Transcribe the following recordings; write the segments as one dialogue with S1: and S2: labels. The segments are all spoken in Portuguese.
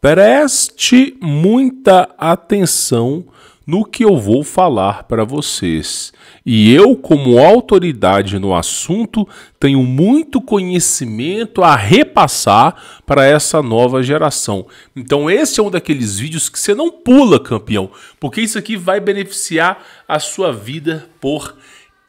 S1: Preste muita atenção no que eu vou falar para vocês. E eu, como autoridade no assunto, tenho muito conhecimento a repassar para essa nova geração. Então, esse é um daqueles vídeos que você não pula, campeão, porque isso aqui vai beneficiar a sua vida por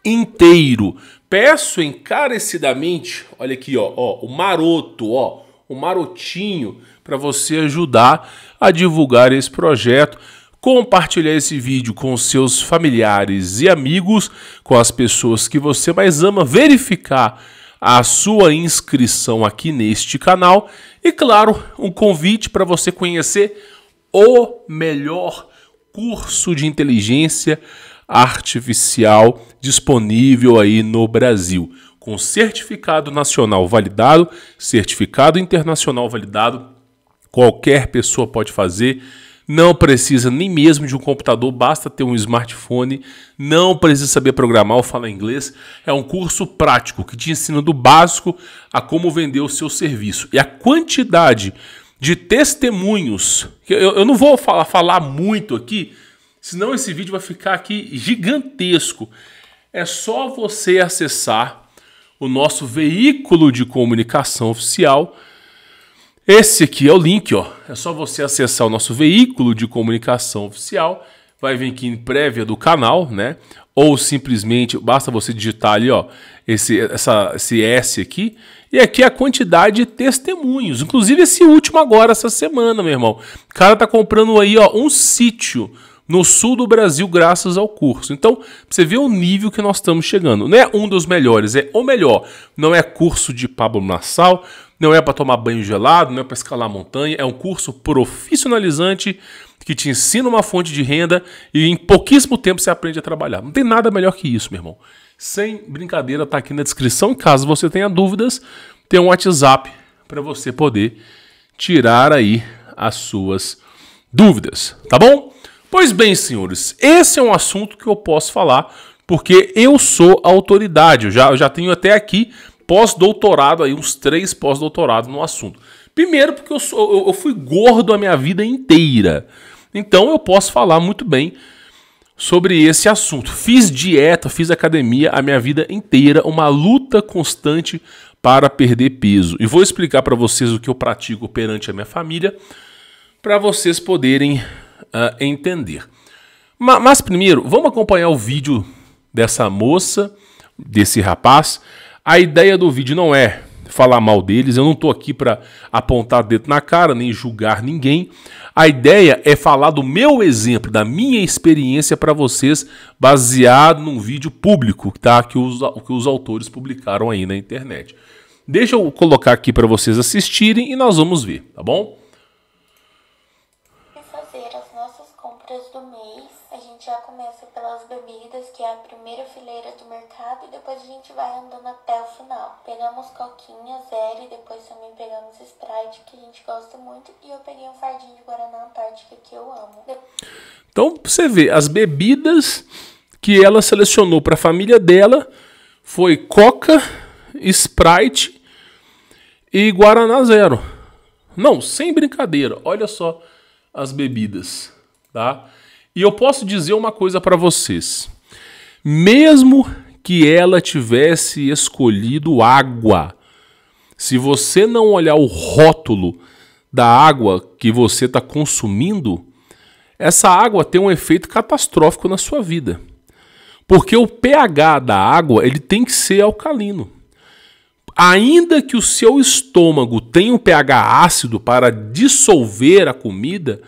S1: inteiro. Peço encarecidamente, olha aqui, ó, ó o maroto, ó, o marotinho para você ajudar a divulgar esse projeto, compartilhar esse vídeo com seus familiares e amigos, com as pessoas que você mais ama, verificar a sua inscrição aqui neste canal e, claro, um convite para você conhecer o melhor curso de inteligência artificial disponível aí no Brasil, com certificado nacional validado, certificado internacional validado Qualquer pessoa pode fazer. Não precisa nem mesmo de um computador, basta ter um smartphone. Não precisa saber programar ou falar inglês. É um curso prático que te ensina do básico a como vender o seu serviço. E a quantidade de testemunhos, eu, eu não vou falar, falar muito aqui, senão esse vídeo vai ficar aqui gigantesco. É só você acessar o nosso veículo de comunicação oficial esse aqui é o link, ó. É só você acessar o nosso veículo de comunicação oficial. Vai vir aqui em prévia do canal, né? Ou simplesmente basta você digitar ali, ó, esse, essa, esse S aqui. E aqui é a quantidade de testemunhos. Inclusive esse último agora, essa semana, meu irmão. O cara tá comprando aí, ó, um sítio no sul do Brasil graças ao curso. Então, você vê o nível que nós estamos chegando. Não é um dos melhores, é o melhor. Não é curso de Pablo Nassau, não é para tomar banho gelado, não é para escalar montanha, é um curso profissionalizante que te ensina uma fonte de renda e em pouquíssimo tempo você aprende a trabalhar. Não tem nada melhor que isso, meu irmão. Sem brincadeira, tá aqui na descrição. Caso você tenha dúvidas, tem um WhatsApp para você poder tirar aí as suas dúvidas, tá bom? Pois bem, senhores, esse é um assunto que eu posso falar porque eu sou autoridade. Eu já, eu já tenho até aqui pós-doutorado aí, uns três pós-doutorados no assunto. Primeiro, porque eu, sou, eu, eu fui gordo a minha vida inteira. Então eu posso falar muito bem sobre esse assunto. Fiz dieta, fiz academia a minha vida inteira, uma luta constante para perder peso. E vou explicar para vocês o que eu pratico perante a minha família, para vocês poderem uh, entender. Mas, mas primeiro, vamos acompanhar o vídeo dessa moça, desse rapaz, a ideia do vídeo não é falar mal deles, eu não estou aqui para apontar dedo na cara, nem julgar ninguém. A ideia é falar do meu exemplo, da minha experiência para vocês, baseado num vídeo público tá? que, os, que os autores publicaram aí na internet. Deixa eu colocar aqui para vocês assistirem e nós vamos ver, tá bom?
S2: E fazer as nossas compras do mês já começa pelas bebidas, que é a primeira fileira do mercado, e depois a gente vai andando até o final. Pegamos coquinha, zero, e depois também pegamos Sprite, que a gente
S1: gosta muito, e eu peguei um fardinho de Guaraná Antártica, que eu amo. Então, você vê, as bebidas que ela selecionou para a família dela foi Coca, Sprite e Guaraná Zero. Não, sem brincadeira, olha só as bebidas, tá? E eu posso dizer uma coisa para vocês. Mesmo que ela tivesse escolhido água, se você não olhar o rótulo da água que você está consumindo, essa água tem um efeito catastrófico na sua vida. Porque o pH da água ele tem que ser alcalino. Ainda que o seu estômago tenha um pH ácido para dissolver a comida,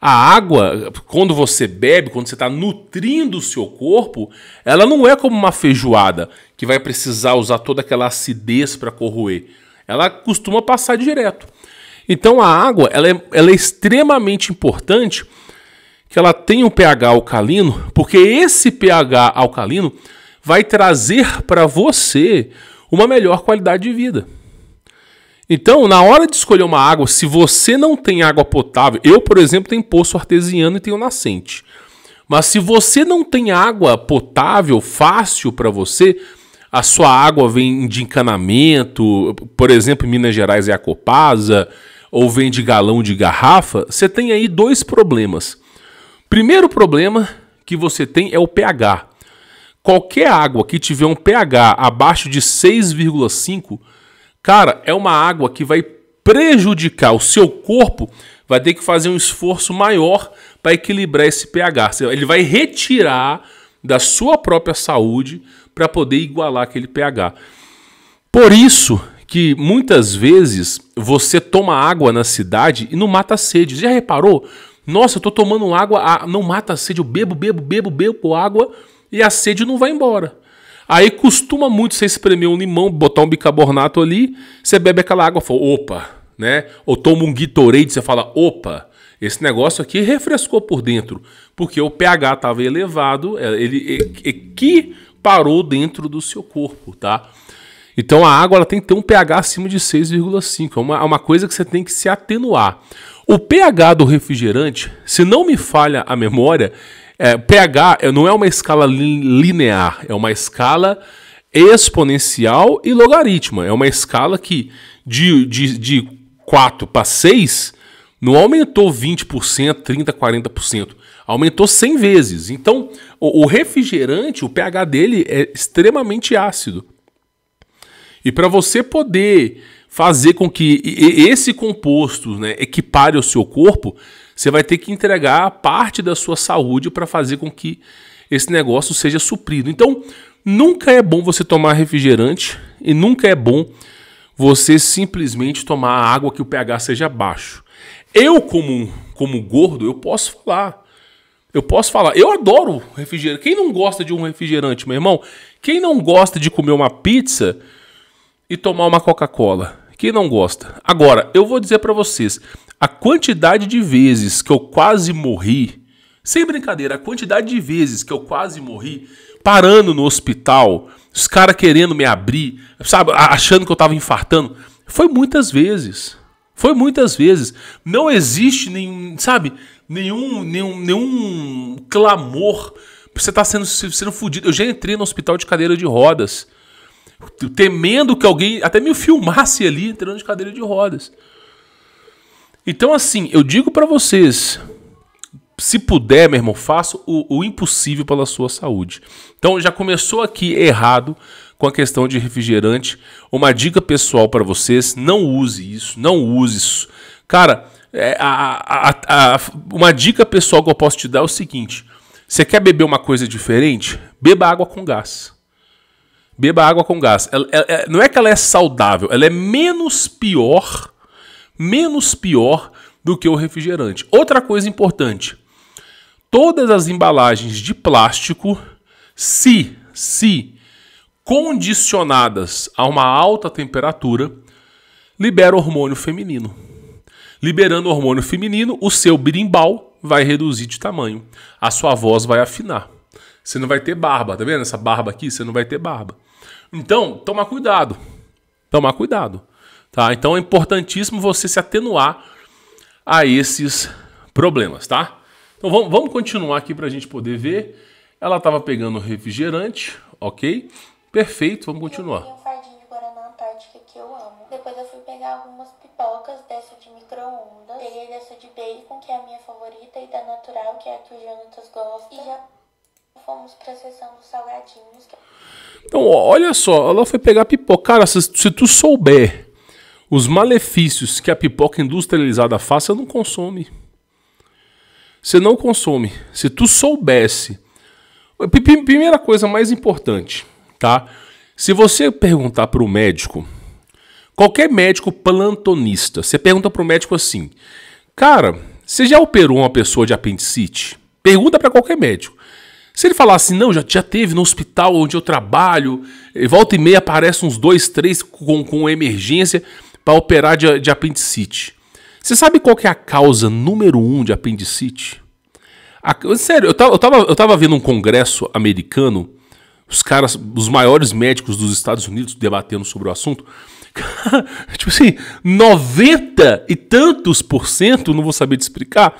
S1: a água, quando você bebe, quando você está nutrindo o seu corpo, ela não é como uma feijoada que vai precisar usar toda aquela acidez para corroer. Ela costuma passar direto. Então a água ela é, ela é extremamente importante que ela tenha um pH alcalino, porque esse pH alcalino vai trazer para você uma melhor qualidade de vida. Então, na hora de escolher uma água, se você não tem água potável, eu, por exemplo, tenho poço artesiano e tenho nascente. Mas se você não tem água potável fácil para você, a sua água vem de encanamento, por exemplo, em Minas Gerais é a Copasa, ou vem de galão de garrafa, você tem aí dois problemas. Primeiro problema que você tem é o pH. Qualquer água que tiver um pH abaixo de 6,5 Cara, é uma água que vai prejudicar o seu corpo, vai ter que fazer um esforço maior para equilibrar esse pH. Ele vai retirar da sua própria saúde para poder igualar aquele pH. Por isso que muitas vezes você toma água na cidade e não mata a sede. Já reparou? Nossa, eu tô tomando água, ah, não mata a sede, eu bebo, bebo, bebo, bebo água e a sede não vai embora. Aí costuma muito você espremer um limão, botar um bicarbonato ali, você bebe aquela água e fala, opa, né? Ou toma um Gatorade, você fala, opa, esse negócio aqui refrescou por dentro, porque o pH estava elevado, é, ele é, é que parou dentro do seu corpo, tá? Então a água ela tem que ter um pH acima de 6,5, é uma, uma coisa que você tem que se atenuar. O pH do refrigerante, se não me falha a memória, é, pH é, não é uma escala linear, é uma escala exponencial e logaritmo. É uma escala que de, de, de 4 para 6 não aumentou 20%, 30%, 40%. Aumentou 100 vezes. Então, o, o refrigerante, o pH dele é extremamente ácido. E para você poder fazer com que esse composto né, equipare o seu corpo, você vai ter que entregar parte da sua saúde para fazer com que esse negócio seja suprido. Então, nunca é bom você tomar refrigerante e nunca é bom você simplesmente tomar água que o pH seja baixo. Eu, como, como gordo, eu posso falar. Eu posso falar, eu adoro refrigerante. Quem não gosta de um refrigerante, meu irmão? Quem não gosta de comer uma pizza e tomar uma Coca-Cola. Quem não gosta? Agora, eu vou dizer para vocês, a quantidade de vezes que eu quase morri, sem brincadeira, a quantidade de vezes que eu quase morri parando no hospital, os caras querendo me abrir, sabe, achando que eu tava infartando, foi muitas vezes. Foi muitas vezes. Não existe nenhum, sabe, nenhum, nenhum, nenhum clamor você tá sendo sendo fudido. Eu já entrei no hospital de cadeira de rodas temendo que alguém até me filmasse ali entrando de cadeira de rodas. Então, assim, eu digo para vocês, se puder, meu irmão, faça o, o, impossível pela sua saúde. Então, já começou aqui errado com a questão de refrigerante. Uma dica pessoal para vocês: não use isso, não use isso. Cara, é, a, a, a, uma dica pessoal que eu posso te dar é o seguinte: você quer beber uma coisa diferente? Beba água com gás. Beba água com gás. Ela, ela, não é que ela é saudável, ela é menos pior, menos pior do que o refrigerante. Outra coisa importante: todas as embalagens de plástico, se, se condicionadas a uma alta temperatura, liberam hormônio feminino. Liberando hormônio feminino, o seu birimbau vai reduzir de tamanho, a sua voz vai afinar. Você não vai ter barba, tá vendo? Essa barba aqui, você não vai ter barba. Então, tomar cuidado. Tomar cuidado. Tá? Então é importantíssimo você se atenuar a esses problemas, tá? Então vamos, vamos continuar aqui para a gente poder ver. Ela estava pegando refrigerante, ok? Perfeito, vamos continuar. Eu um fardinho de Guaraná Antártica que eu amo. Depois eu fui
S2: pegar algumas pipocas, dessa de micro-ondas. Peguei dessa de bacon, que é a minha favorita, e da natural, que é a que o Jonatas gosta. E já fomos pra sessão dos salgadinhos.
S1: Então, olha só, ela foi pegar pipoca. Cara, se, se tu souber os malefícios que a pipoca industrializada faz, você não consome. Você não consome. Se tu soubesse. Primeira coisa mais importante, tá? Se você perguntar para o médico, qualquer médico plantonista, você pergunta para o médico assim: Cara, você já operou uma pessoa de apendicite? Pergunta para qualquer médico. Se ele falasse, assim, não, já, já teve no hospital onde eu trabalho, volta e meia aparece uns dois, três com, com emergência para operar de, de apendicite. Você sabe qual é a causa número um de apendicite? A, sério, eu tava, eu, tava, eu tava vendo um congresso americano, os caras, os maiores médicos dos Estados Unidos debatendo sobre o assunto. tipo assim, 90 e tantos por cento, não vou saber te explicar,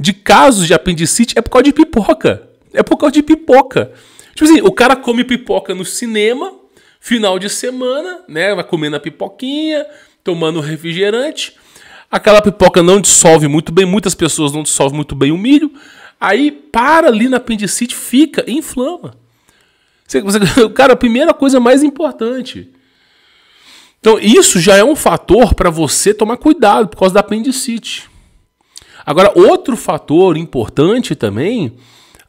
S1: de casos de apendicite é por causa de pipoca. É por causa de pipoca. Tipo assim, o cara come pipoca no cinema, final de semana, né? Vai comendo a pipoquinha, tomando refrigerante. Aquela pipoca não dissolve muito bem, muitas pessoas não dissolvem muito bem o milho. Aí para ali na apendicite, fica inflama. Você, você, cara, a primeira coisa mais importante. Então, isso já é um fator para você tomar cuidado por causa da apendicite. Agora, outro fator importante também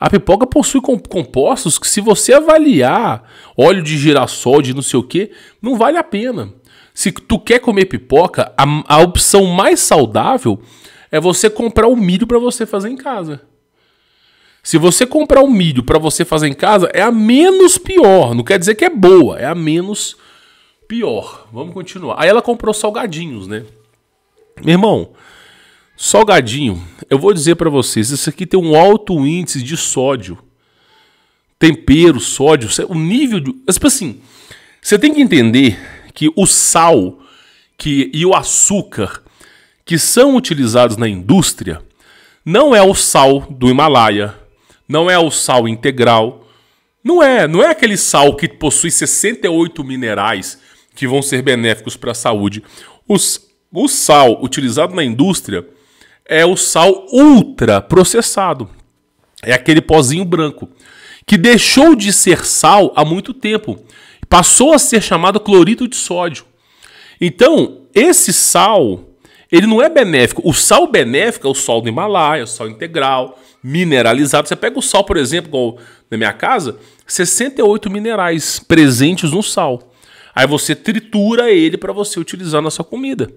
S1: a pipoca possui compostos que, se você avaliar óleo de girassol, de não sei o que, não vale a pena. Se tu quer comer pipoca, a, a opção mais saudável é você comprar o milho para você fazer em casa. Se você comprar o milho para você fazer em casa, é a menos pior. Não quer dizer que é boa, é a menos pior. Vamos continuar. Aí ela comprou salgadinhos, né? Meu irmão, Salgadinho, eu vou dizer para vocês, isso aqui tem um alto índice de sódio. Tempero, sódio, o nível de, tipo assim, você tem que entender que o sal que, e o açúcar que são utilizados na indústria não é o sal do Himalaia, não é o sal integral, não é, não é aquele sal que possui 68 minerais que vão ser benéficos para a saúde. Os, o sal utilizado na indústria é o sal ultra processado. É aquele pozinho branco que deixou de ser sal há muito tempo, passou a ser chamado clorito de sódio. Então, esse sal, ele não é benéfico. O sal benéfico é o sal do Himalaia, o sal integral, mineralizado. Você pega o sal, por exemplo, igual na minha casa, 68 minerais presentes no sal. Aí você tritura ele para você utilizar na sua comida.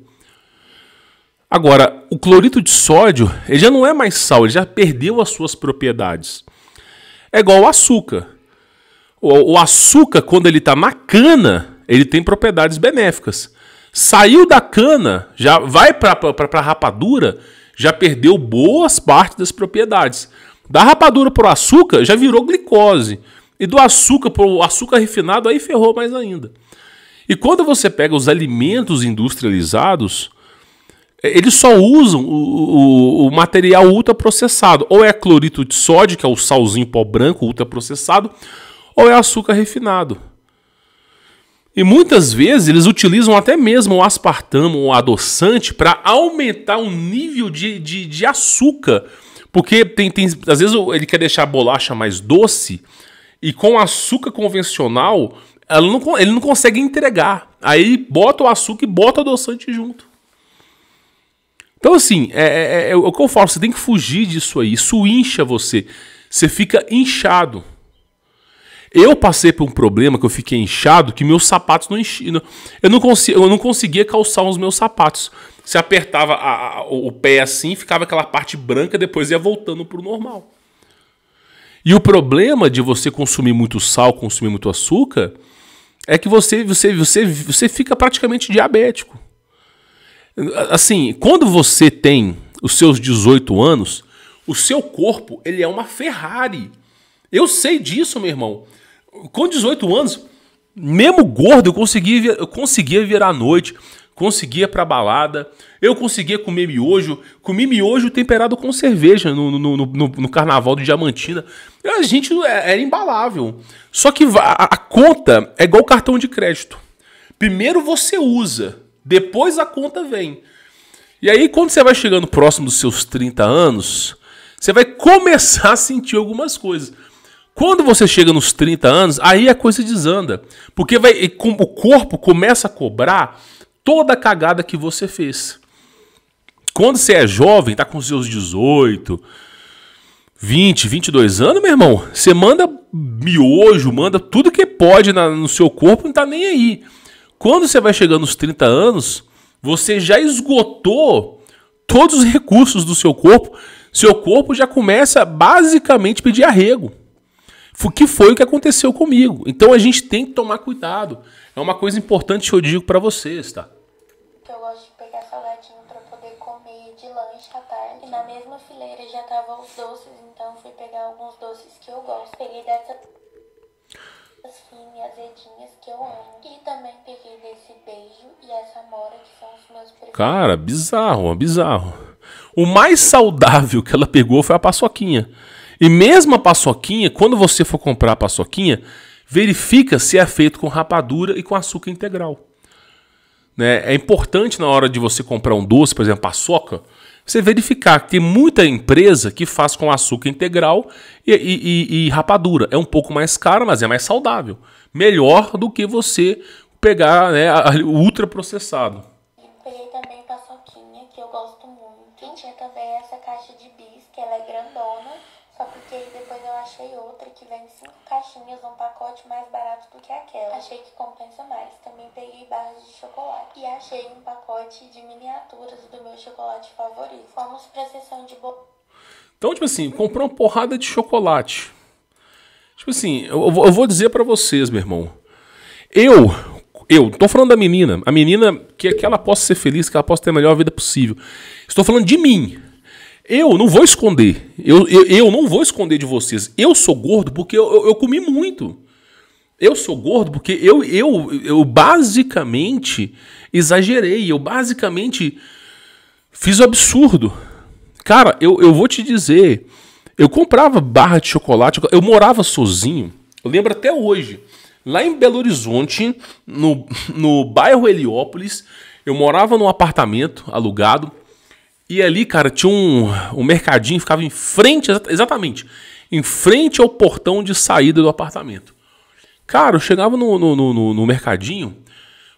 S1: Agora, o clorito de sódio ele já não é mais sal, ele já perdeu as suas propriedades. É igual o açúcar. O, o açúcar, quando ele está na cana, ele tem propriedades benéficas. Saiu da cana, já vai para a rapadura, já perdeu boas partes das propriedades. Da rapadura para o açúcar, já virou glicose. E do açúcar para o açúcar refinado, aí ferrou mais ainda. E quando você pega os alimentos industrializados, eles só usam o, o, o material ultraprocessado. Ou é clorito de sódio, que é o salzinho pó branco ultraprocessado, ou é açúcar refinado. E muitas vezes eles utilizam até mesmo o aspartamo, o adoçante, para aumentar o nível de, de, de açúcar. Porque tem, tem, às vezes ele quer deixar a bolacha mais doce e com açúcar convencional não, ele não consegue entregar. Aí bota o açúcar e bota o adoçante junto. Então, assim, é, é, é, é, o que eu falo, você tem que fugir disso aí. Isso incha você. Você fica inchado. Eu passei por um problema que eu fiquei inchado, que meus sapatos não enchiam. Eu não, eu não conseguia calçar os meus sapatos. Você apertava a, a, o pé assim, ficava aquela parte branca, depois ia voltando pro normal. E o problema de você consumir muito sal, consumir muito açúcar, é que você, você, você, você fica praticamente diabético. Assim, quando você tem os seus 18 anos, o seu corpo ele é uma Ferrari. Eu sei disso, meu irmão. Com 18 anos, mesmo gordo, eu conseguia, eu conseguia virar à noite, conseguia pra balada, eu conseguia comer miojo, comi miojo temperado com cerveja no, no, no, no carnaval de Diamantina. A gente é, era embalável. Só que a, a conta é igual cartão de crédito. Primeiro você usa, depois a conta vem. E aí, quando você vai chegando próximo dos seus 30 anos, você vai começar a sentir algumas coisas. Quando você chega nos 30 anos, aí a coisa desanda. Porque vai, o corpo começa a cobrar toda a cagada que você fez. Quando você é jovem, tá com seus 18, 20, 22 anos, meu irmão, você manda miojo, manda tudo que pode na, no seu corpo, não tá nem aí. Quando você vai chegando aos 30 anos, você já esgotou todos os recursos do seu corpo. Seu corpo já começa basicamente a pedir arrego. Que foi o que aconteceu comigo. Então a gente tem que tomar cuidado. É uma coisa importante que eu digo para vocês, tá?
S2: Eu gosto de pegar salgadinho para poder comer de lanche à tarde. E na mesma fileira já tava os doces, então fui pegar alguns doces que eu gosto. Peguei dessa assim, as redinhas que eu
S1: amo. E também peguei desse beijo e essa mora que são os meus preferidos. Cara, bizarro, bizarro. O mais saudável que ela pegou foi a paçoquinha. E mesmo a paçoquinha, quando você for comprar a paçoquinha, verifica se é feito com rapadura e com açúcar integral. Né? É importante na hora de você comprar um doce, por exemplo, paçoca, você verificar que tem muita empresa que faz com açúcar integral e, e, e, e rapadura. É um pouco mais caro, mas é mais saudável. Melhor do que você pegar né, o ultraprocessado. Peguei também paçoquinha, que eu gosto muito. Tinha
S2: também essa caixa de bis, que ela é grandona. Porque aí depois eu achei outra que vem cinco caixinhas um pacote mais barato do que aquela. Achei que compensa mais. Também peguei barras de chocolate. E achei um pacote de miniaturas do meu chocolate favorito. Fomos pra sessão
S1: de bo... Então, tipo assim, comprou uma porrada de chocolate. Tipo assim, eu, eu vou dizer para vocês, meu irmão. Eu, eu tô falando da menina. A menina que, que ela possa ser feliz, que ela possa ter a melhor vida possível. Estou falando de mim. Eu não vou esconder. Eu, eu, eu, não vou esconder de vocês. Eu sou gordo porque eu, eu, eu comi muito. Eu sou gordo porque eu, eu, eu basicamente exagerei. Eu basicamente fiz o absurdo. Cara, eu, eu vou te dizer. Eu comprava barra de chocolate. Eu morava sozinho. Eu lembro até hoje. Lá em Belo Horizonte, no, no bairro Heliópolis, eu morava num apartamento alugado. E ali, cara, tinha um, um mercadinho, ficava em frente, exatamente, em frente ao portão de saída do apartamento. Cara, eu chegava no, no, no, no mercadinho,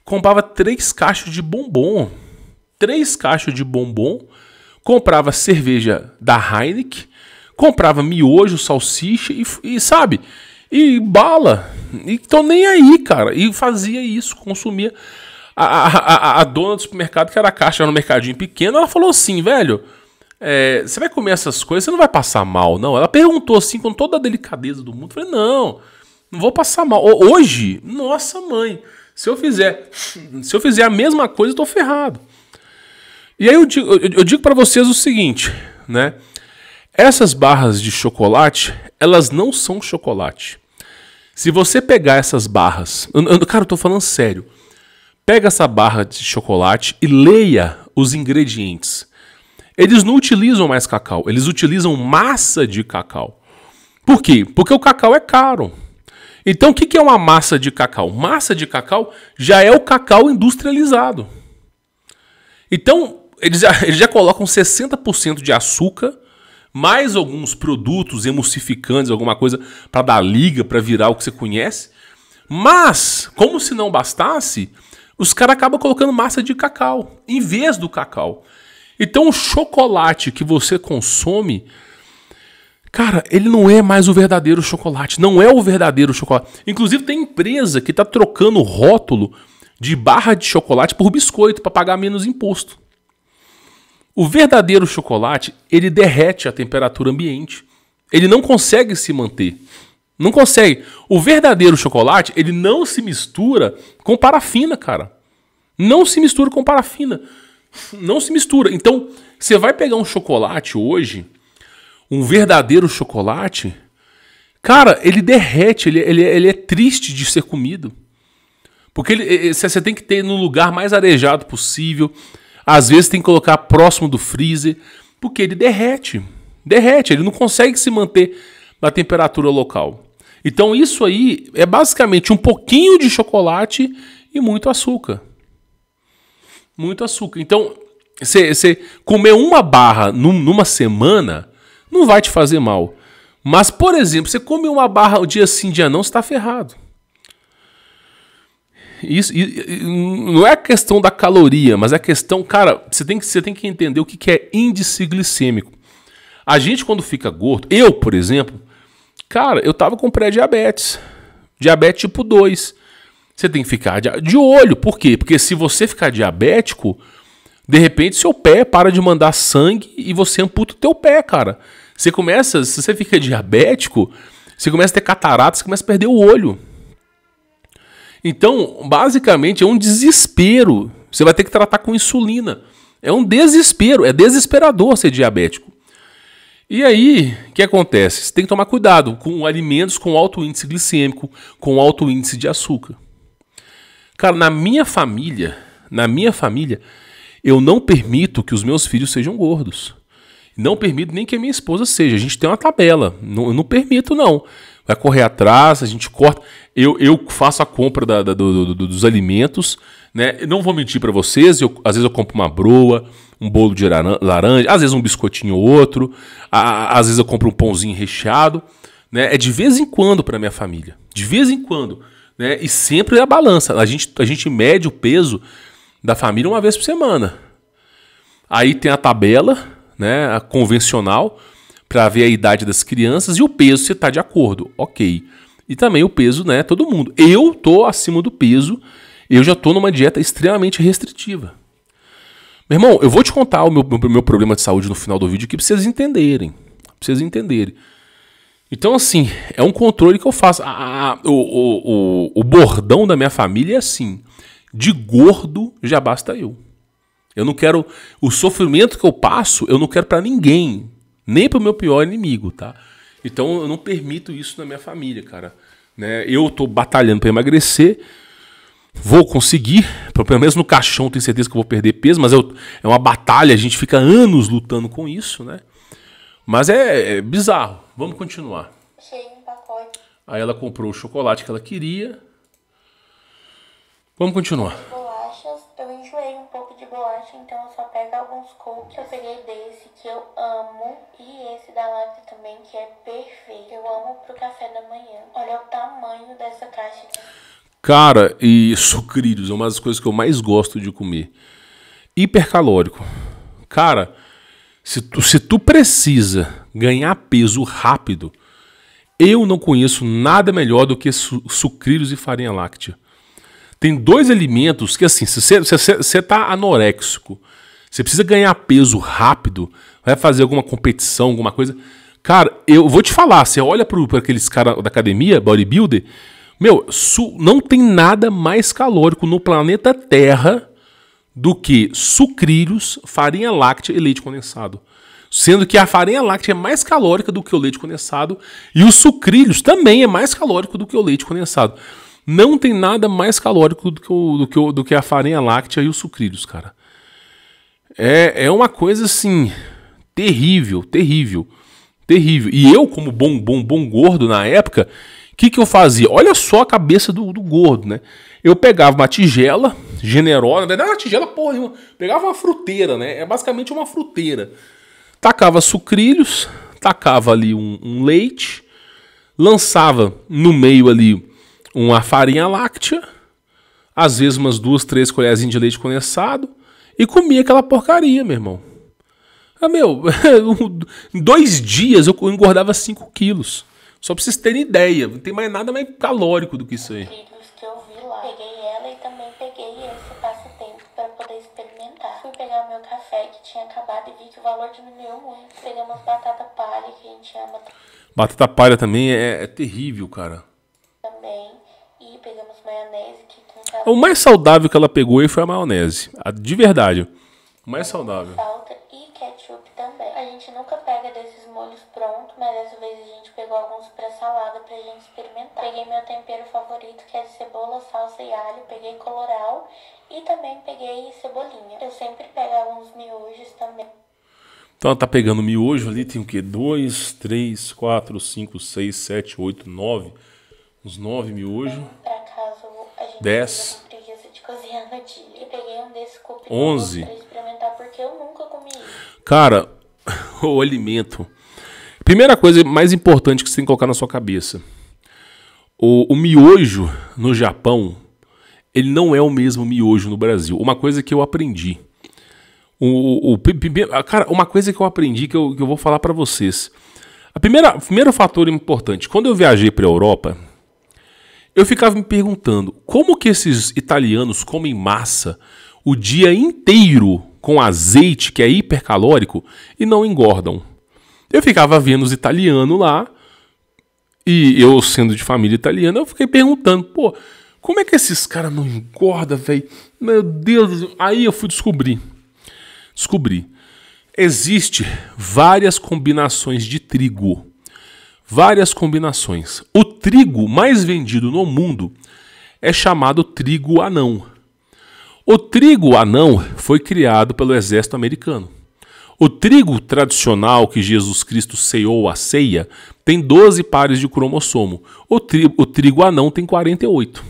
S1: comprava três caixas de bombom. Três caixas de bombom. Comprava cerveja da Heineken. Comprava miojo, salsicha e, e sabe? E bala. E tô nem aí, cara. E fazia isso, consumia a, a, a, dona do supermercado, que era a caixa no mercadinho pequeno, ela falou assim, velho, é, você vai comer essas coisas, você não vai passar mal, não. Ela perguntou assim, com toda a delicadeza do mundo. Eu falei, não, não vou passar mal. Hoje, nossa mãe, se eu fizer, se eu fizer a mesma coisa, eu tô ferrado. E aí eu digo, eu digo para vocês o seguinte, né? Essas barras de chocolate, elas não são chocolate. Se você pegar essas barras, eu, eu, cara, eu tô falando sério. Pega essa barra de chocolate e leia os ingredientes. Eles não utilizam mais cacau, eles utilizam massa de cacau. Por quê? Porque o cacau é caro. Então, o que é uma massa de cacau? Massa de cacau já é o cacau industrializado. Então, eles já, eles já colocam 60% de açúcar, mais alguns produtos emulsificantes, alguma coisa para dar liga, para virar o que você conhece. Mas, como se não bastasse, os caras acabam colocando massa de cacau em vez do cacau. Então o chocolate que você consome, cara, ele não é mais o verdadeiro chocolate. Não é o verdadeiro chocolate. Inclusive tem empresa que está trocando rótulo de barra de chocolate por biscoito para pagar menos imposto. O verdadeiro chocolate, ele derrete à temperatura ambiente. Ele não consegue se manter. Não consegue. O verdadeiro chocolate, ele não se mistura com parafina, cara. Não se mistura com parafina. Não se mistura. Então, você vai pegar um chocolate hoje, um verdadeiro chocolate, cara, ele derrete, ele, ele, ele é triste de ser comido. Porque ele, eh, você tem que ter no lugar mais arejado possível. Às vezes tem que colocar próximo do freezer, porque ele derrete. Derrete, ele não consegue se manter na temperatura local. Então isso aí é basicamente um pouquinho de chocolate e muito açúcar. Muito açúcar. Então, você comer uma barra num, numa semana não vai te fazer mal. Mas, por exemplo, você come uma barra o dia sim, dia não, você está ferrado. Isso, e, não é a questão da caloria, mas é a questão, cara, você tem que, você tem que entender o que, que é índice glicêmico. A gente, quando fica gordo, eu, por exemplo, Cara, eu tava com pré-diabetes. Diabetes tipo 2. Você tem que ficar de olho. Por quê? Porque se você ficar diabético, de repente seu pé para de mandar sangue e você amputa o teu pé, cara. Você começa, se você fica diabético, você começa a ter cataratas, você começa a perder o olho. Então, basicamente, é um desespero. Você vai ter que tratar com insulina. É um desespero, é desesperador ser diabético. E aí, o que acontece? Você tem que tomar cuidado com alimentos com alto índice glicêmico, com alto índice de açúcar. Cara, na minha família, na minha família, eu não permito que os meus filhos sejam gordos. Não permito nem que a minha esposa seja. A gente tem uma tabela. Não, eu não permito, não. Vai correr atrás, a gente corta. Eu, eu faço a compra da, da, do, do, dos alimentos. Né? Eu não vou mentir para vocês. Eu, às vezes eu compro uma broa, um bolo de laranja, às vezes um biscoitinho ou outro, a, às vezes eu compro um pãozinho recheado. Né? É de vez em quando para minha família. De vez em quando. Né? E sempre é a balança. A gente, a gente mede o peso da família uma vez por semana. Aí tem a tabela, né, a convencional, para ver a idade das crianças e o peso se está de acordo. Ok. E também o peso, né, todo mundo. Eu tô acima do peso, eu já tô numa dieta extremamente restritiva. Meu irmão, eu vou te contar o meu, meu problema de saúde no final do vídeo aqui pra vocês entenderem. Pra vocês entenderem. Então, assim, é um controle que eu faço. o, o, o, o bordão da minha família é assim: de gordo já basta eu. Eu não quero. O sofrimento que eu passo, eu não quero para ninguém. Nem pro meu pior inimigo, tá? Então eu não permito isso na minha família, cara. Né? Eu tô batalhando para emagrecer vou conseguir, pelo menos no caixão tenho certeza que vou perder peso, mas eu, é uma batalha, a gente fica anos lutando com isso, né? Mas é, é bizarro. Vamos continuar. Achei pacote. Aí ela comprou o chocolate que ela queria. Vamos continuar.
S2: Bolachas, eu enjoei um pouco de bolacha, então eu só pego alguns cookies. Eu peguei desse que eu amo e esse da Lacta também, que é perfeito. Eu
S1: amo pro café da manhã. Olha o tamanho dessa caixa aqui. Cara, e sucrilhos é uma das coisas que eu mais gosto de comer. Hipercalórico. Cara, se tu, se tu precisa ganhar peso rápido, eu não conheço nada melhor do que su sucrilhos e farinha láctea. Tem dois alimentos que, assim, se você está anoréxico, você precisa ganhar peso rápido, vai fazer alguma competição, alguma coisa. Cara, eu vou te falar, você olha para aqueles caras da academia, bodybuilder, meu, não tem nada mais calórico no planeta Terra do que sucrilhos, farinha láctea e leite condensado. Sendo que a farinha láctea é mais calórica do que o leite condensado e os sucrilhos também é mais calórico do que o leite condensado. Não tem nada mais calórico do que, o, do que, o, do que a farinha láctea e os sucrilhos, cara. É, é uma coisa assim, terrível, terrível, terrível. E eu, como bom, bom, bom gordo na época, que, que eu fazia? Olha só a cabeça do, do gordo, né? Eu pegava uma tigela generosa, não era é uma tigela porra nenhuma, pegava uma fruteira, né? É basicamente uma fruteira. Tacava sucrilhos, tacava ali um, um leite, lançava no meio ali uma farinha láctea, às vezes umas duas, três colherzinhas de leite condensado, e comia aquela porcaria, meu irmão. Ah, meu, em dois dias eu engordava 5 quilos. Só pra vocês terem ideia, não tem mais nada mais calórico do que isso aí.
S2: Vídeos que eu vi lá. Peguei ela e também peguei esse passatempo pra poder experimentar. Fui pegar o meu café que tinha acabado
S1: e vi que o valor diminuiu muito. Pegamos batata palha que a gente ama. Batata palha também é, é terrível, cara. Também. E pegamos maionese que é, o mais saudável que ela pegou aí foi a maionese. de verdade. O mais saudável. Falta e ketchup também. A gente nunca pega desses
S2: molhos prontos, mas dessa vez a gente pegou alguns pra salada pra gente experimentar. Peguei meu tempero favorito, que é cebola, salsa e alho, peguei coloral e também peguei cebolinha. Eu sempre
S1: pego alguns miojos também. Então ela tá pegando miojo ali, tem o quê? 2, 3, 4, 5, 6, 7, 8, 9. Uns 9 miojos. Então, pra caso a gente 10. peguei um desse cupim 11.
S2: pra experimentar, porque eu
S1: nunca comi. Cara, o alimento Primeira coisa mais importante que você tem que colocar na sua cabeça. O, o miojo no Japão, ele não é o mesmo miojo no Brasil. Uma coisa que eu aprendi. O, o, o ah, cara, uma coisa que eu aprendi que eu, que eu vou falar para vocês. A primeira, primeiro fator importante, quando eu viajei para a Europa, eu ficava me perguntando como que esses italianos comem massa o dia inteiro com azeite que é hipercalórico e não engordam. Eu ficava vendo os italianos lá, e eu sendo de família italiana, eu fiquei perguntando, pô, como é que esses caras não engordam, velho? Meu Deus, aí eu fui descobrir. Descobri. Existem várias combinações de trigo. Várias combinações. O trigo mais vendido no mundo é chamado trigo anão. O trigo anão foi criado pelo exército americano. O trigo tradicional que Jesus Cristo ceou a ceia tem 12 pares de cromossomo. O trigo, o trigo anão tem 48.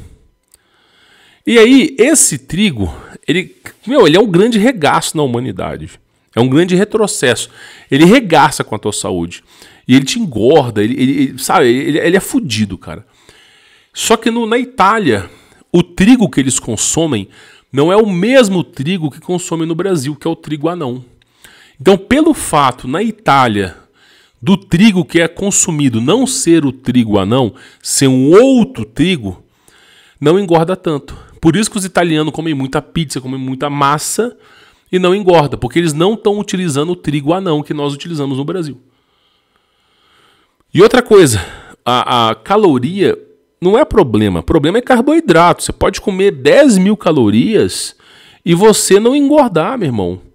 S1: E aí, esse trigo, ele, meu, ele é um grande regaço na humanidade. É um grande retrocesso. Ele regaça com a tua saúde. E ele te engorda, ele, ele sabe, ele, ele é fudido, cara. Só que no, na Itália, o trigo que eles consomem não é o mesmo trigo que consomem no Brasil, que é o trigo anão. Então, pelo fato na Itália do trigo que é consumido não ser o trigo anão, ser um outro trigo, não engorda tanto. Por isso que os italianos comem muita pizza, comem muita massa e não engorda, porque eles não estão utilizando o trigo anão que nós utilizamos no Brasil. E outra coisa, a, a caloria não é problema. O problema é carboidrato. Você pode comer 10 mil calorias e você não engordar, meu irmão.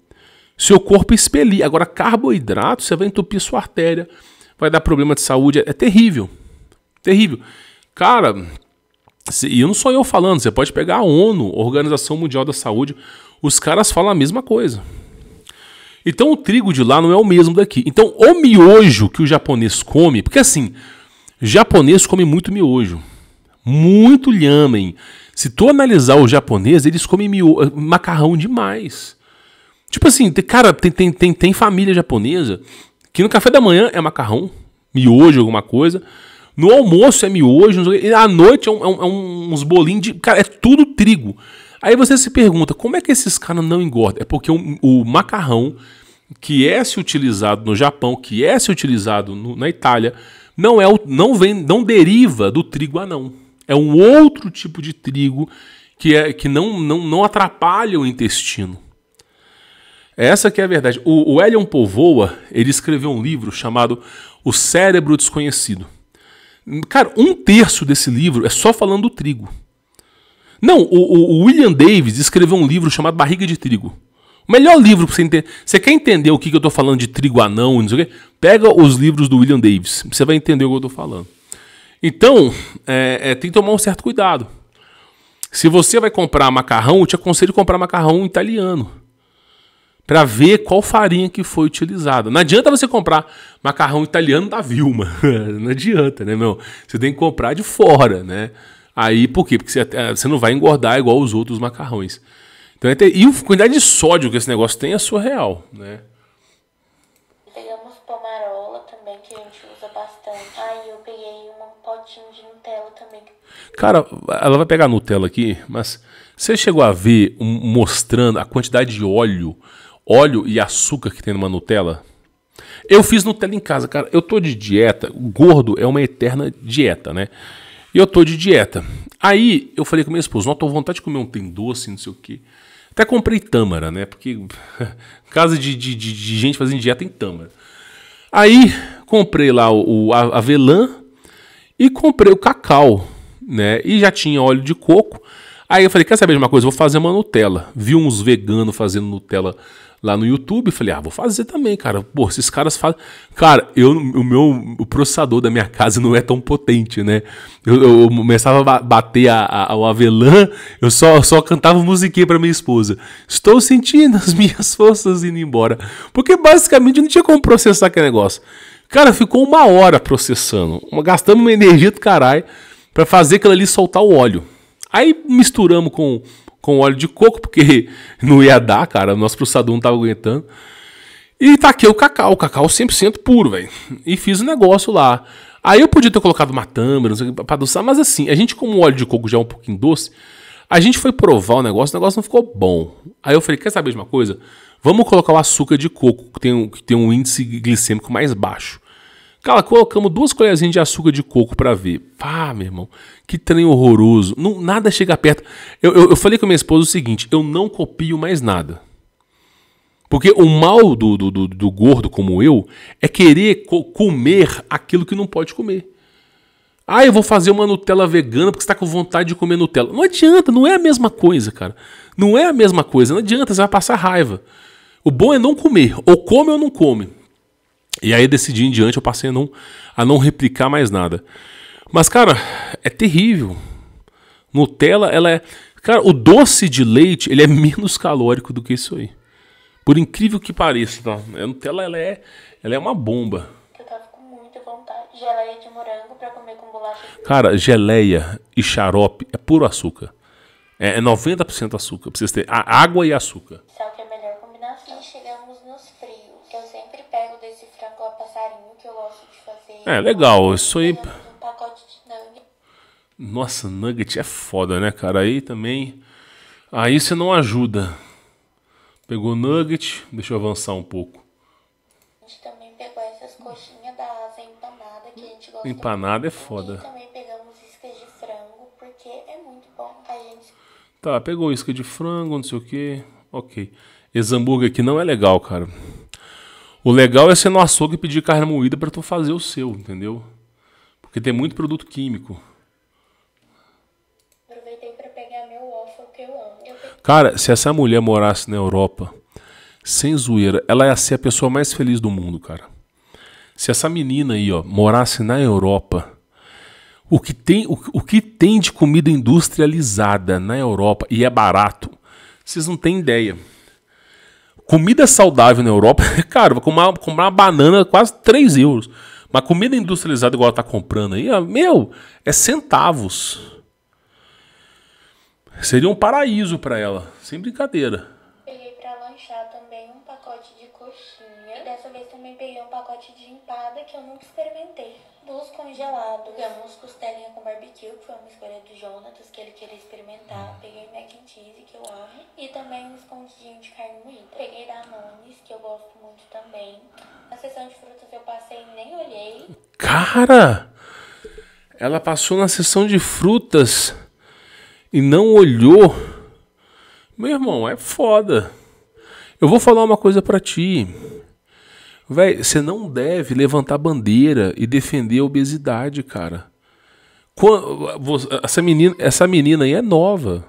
S1: Seu corpo expelir. Agora, carboidrato, você vai entupir sua artéria, vai dar problema de saúde. É, é terrível. Terrível. Cara, e não sou eu falando, você pode pegar a ONU, Organização Mundial da Saúde, os caras falam a mesma coisa. Então o trigo de lá não é o mesmo daqui. Então o miojo que o japonês come, porque assim, japonês come muito miojo, muito lhamen. Se tu analisar o japonês, eles comem macarrão demais. Tipo assim, cara, tem, tem, tem, tem família japonesa que no café da manhã é macarrão, miojo, alguma coisa. No almoço é miojo, e à noite é, é, um, é um, uns bolinhos de. Cara, é tudo trigo. Aí você se pergunta, como é que esses caras não engordam? É porque o, o, macarrão, que é se utilizado no Japão, que é se utilizado no, na Itália, não é o, não vem, não deriva do trigo anão. É um outro tipo de trigo que, é, que não, não, não atrapalha o intestino. Essa que é a verdade. O, o Elion Povoa, ele escreveu um livro chamado O Cérebro Desconhecido. Cara, um terço desse livro é só falando do trigo. Não, o, o William Davis escreveu um livro chamado Barriga de Trigo. O melhor livro para você entender. Você quer entender o que, que eu estou falando de trigo anão, não sei o quê? Pega os livros do William Davis. Você vai entender o que eu estou falando. Então, é, é, tem que tomar um certo cuidado. Se você vai comprar macarrão, eu te aconselho a comprar macarrão italiano para ver qual farinha que foi utilizada. Não adianta você comprar macarrão italiano da Vilma, não adianta, né, meu? Você tem que comprar de fora, né? Aí por quê? Porque você, eh, você não vai engordar igual os outros macarrões. Então, é ter, e a quantidade de sódio que esse negócio tem é surreal, né? Pegamos pomarola também, que a gente usa bastante. Aí eu peguei um potinho de Nutella também. Cara, ela vai pegar Nutella aqui, mas você chegou a ver um, mostrando a quantidade de óleo óleo e açúcar que tem numa Nutella. Eu fiz Nutella em casa, cara. Eu tô de dieta. Gordo é uma eterna dieta, né? E eu tô de dieta. Aí eu falei com minha esposa: não, tô com vontade de comer um tem doce, não sei o quê. Até comprei tâmara, né? Porque casa de, de, de, de gente fazendo dieta em tâmara. Aí comprei lá o, o avelã e comprei o cacau, né? E já tinha óleo de coco. Aí eu falei, quer saber de uma coisa? Vou fazer uma Nutella. Vi uns veganos fazendo Nutella lá no YouTube. Falei, ah, vou fazer também, cara. Pô, esses caras fazem. Cara, eu, o meu o processador da minha casa não é tão potente, né? Eu, eu começava a bater a, a, o avelã, eu só, só cantava musiquinha para minha esposa. Estou sentindo as minhas forças indo embora. Porque basicamente não tinha como processar aquele negócio. Cara, ficou uma hora processando, gastando uma energia do caralho para fazer aquilo ali soltar o óleo. Aí misturamos com, com óleo de coco, porque não ia dar, cara. O nosso processador não tava aguentando. E taquei o cacau, o cacau 100% puro, velho. E fiz o um negócio lá. Aí eu podia ter colocado uma tâmara, não sei pra adoçar, mas assim, a gente, como o óleo de coco já é um pouquinho doce, a gente foi provar o negócio, o negócio não ficou bom. Aí eu falei, quer saber de uma coisa? Vamos colocar o açúcar de coco, que tem um, que tem um índice glicêmico mais baixo. Cara, colocamos duas colherzinhas de açúcar de coco para ver. Pá, meu irmão, que trem horroroso. Não, nada chega perto. Eu, eu, eu, falei com a minha esposa o seguinte: eu não copio mais nada. Porque o mal do, do, do, do gordo como eu é querer co comer aquilo que não pode comer. Ah, eu vou fazer uma Nutella vegana porque você está com vontade de comer Nutella. Não adianta, não é a mesma coisa, cara. Não é a mesma coisa, não adianta, você vai passar raiva. O bom é não comer. Ou come ou não come. E aí decidi em diante eu passei a não, a não replicar mais nada. Mas, cara, é terrível. Nutella, ela é. Cara, o doce de leite, ele é menos calórico do que isso aí. Por incrível que pareça, tá? A é, Nutella, ela é, ela é uma bomba. Eu tava com muita vontade. Geleia de morango pra comer com bolacha. Cara, geleia e xarope é puro açúcar. É 90% é açúcar. vocês ter água e açúcar.
S2: Salve. carinho que eu gosto de fazer. É,
S1: legal. Isso aí. Um pacote de nugget. Nossa, nugget é foda, né, cara? Aí também. Aí você não ajuda. Pegou nugget, deixa eu avançar um pouco. A gente também pegou essas coxinhas da asa empanada que a gente gosta. Empanada é foda. E também pegamos isca de frango, porque é muito bom pra gente. Tá, pegou isca de frango, não sei o que. Ok. Esse hambúrguer aqui não é legal, cara. O legal é ser no açougue e pedir carne moída para tu fazer o seu, entendeu? Porque tem muito produto químico. Aproveitei pra pegar meu waffle que eu amo. Eu Cara, se essa mulher morasse na Europa, sem zoeira, ela ia ser a pessoa mais feliz do mundo, cara. Se essa menina aí, ó, morasse na Europa, o que tem, o, o que tem de comida industrializada na Europa e é barato, vocês não têm ideia. Comida saudável na Europa, cara, vai comprar, comprar uma banana quase 3 euros. Mas comida industrializada igual ela tá comprando aí, meu, é centavos. Seria um paraíso para ela, sem brincadeira.
S2: Peguei pra lanchar também um pacote de coxinha. Dessa vez também peguei um pacote de empada que eu nunca experimentei dos congelados, ganhamos costelinha com barbecue, que foi uma escolha do Jonatas, que ele queria experimentar. Uhum. Peguei mac and cheese, que eu amo. E também um escondidinho de carne moída. Peguei da Nones que eu gosto muito também. Na
S1: sessão de frutas eu passei e nem olhei. Cara! Ela passou na sessão de frutas e não olhou. Meu irmão, é foda. Eu vou falar uma coisa para ti. Velho, você não deve levantar bandeira e defender a obesidade, cara. Essa menina, essa menina aí é nova.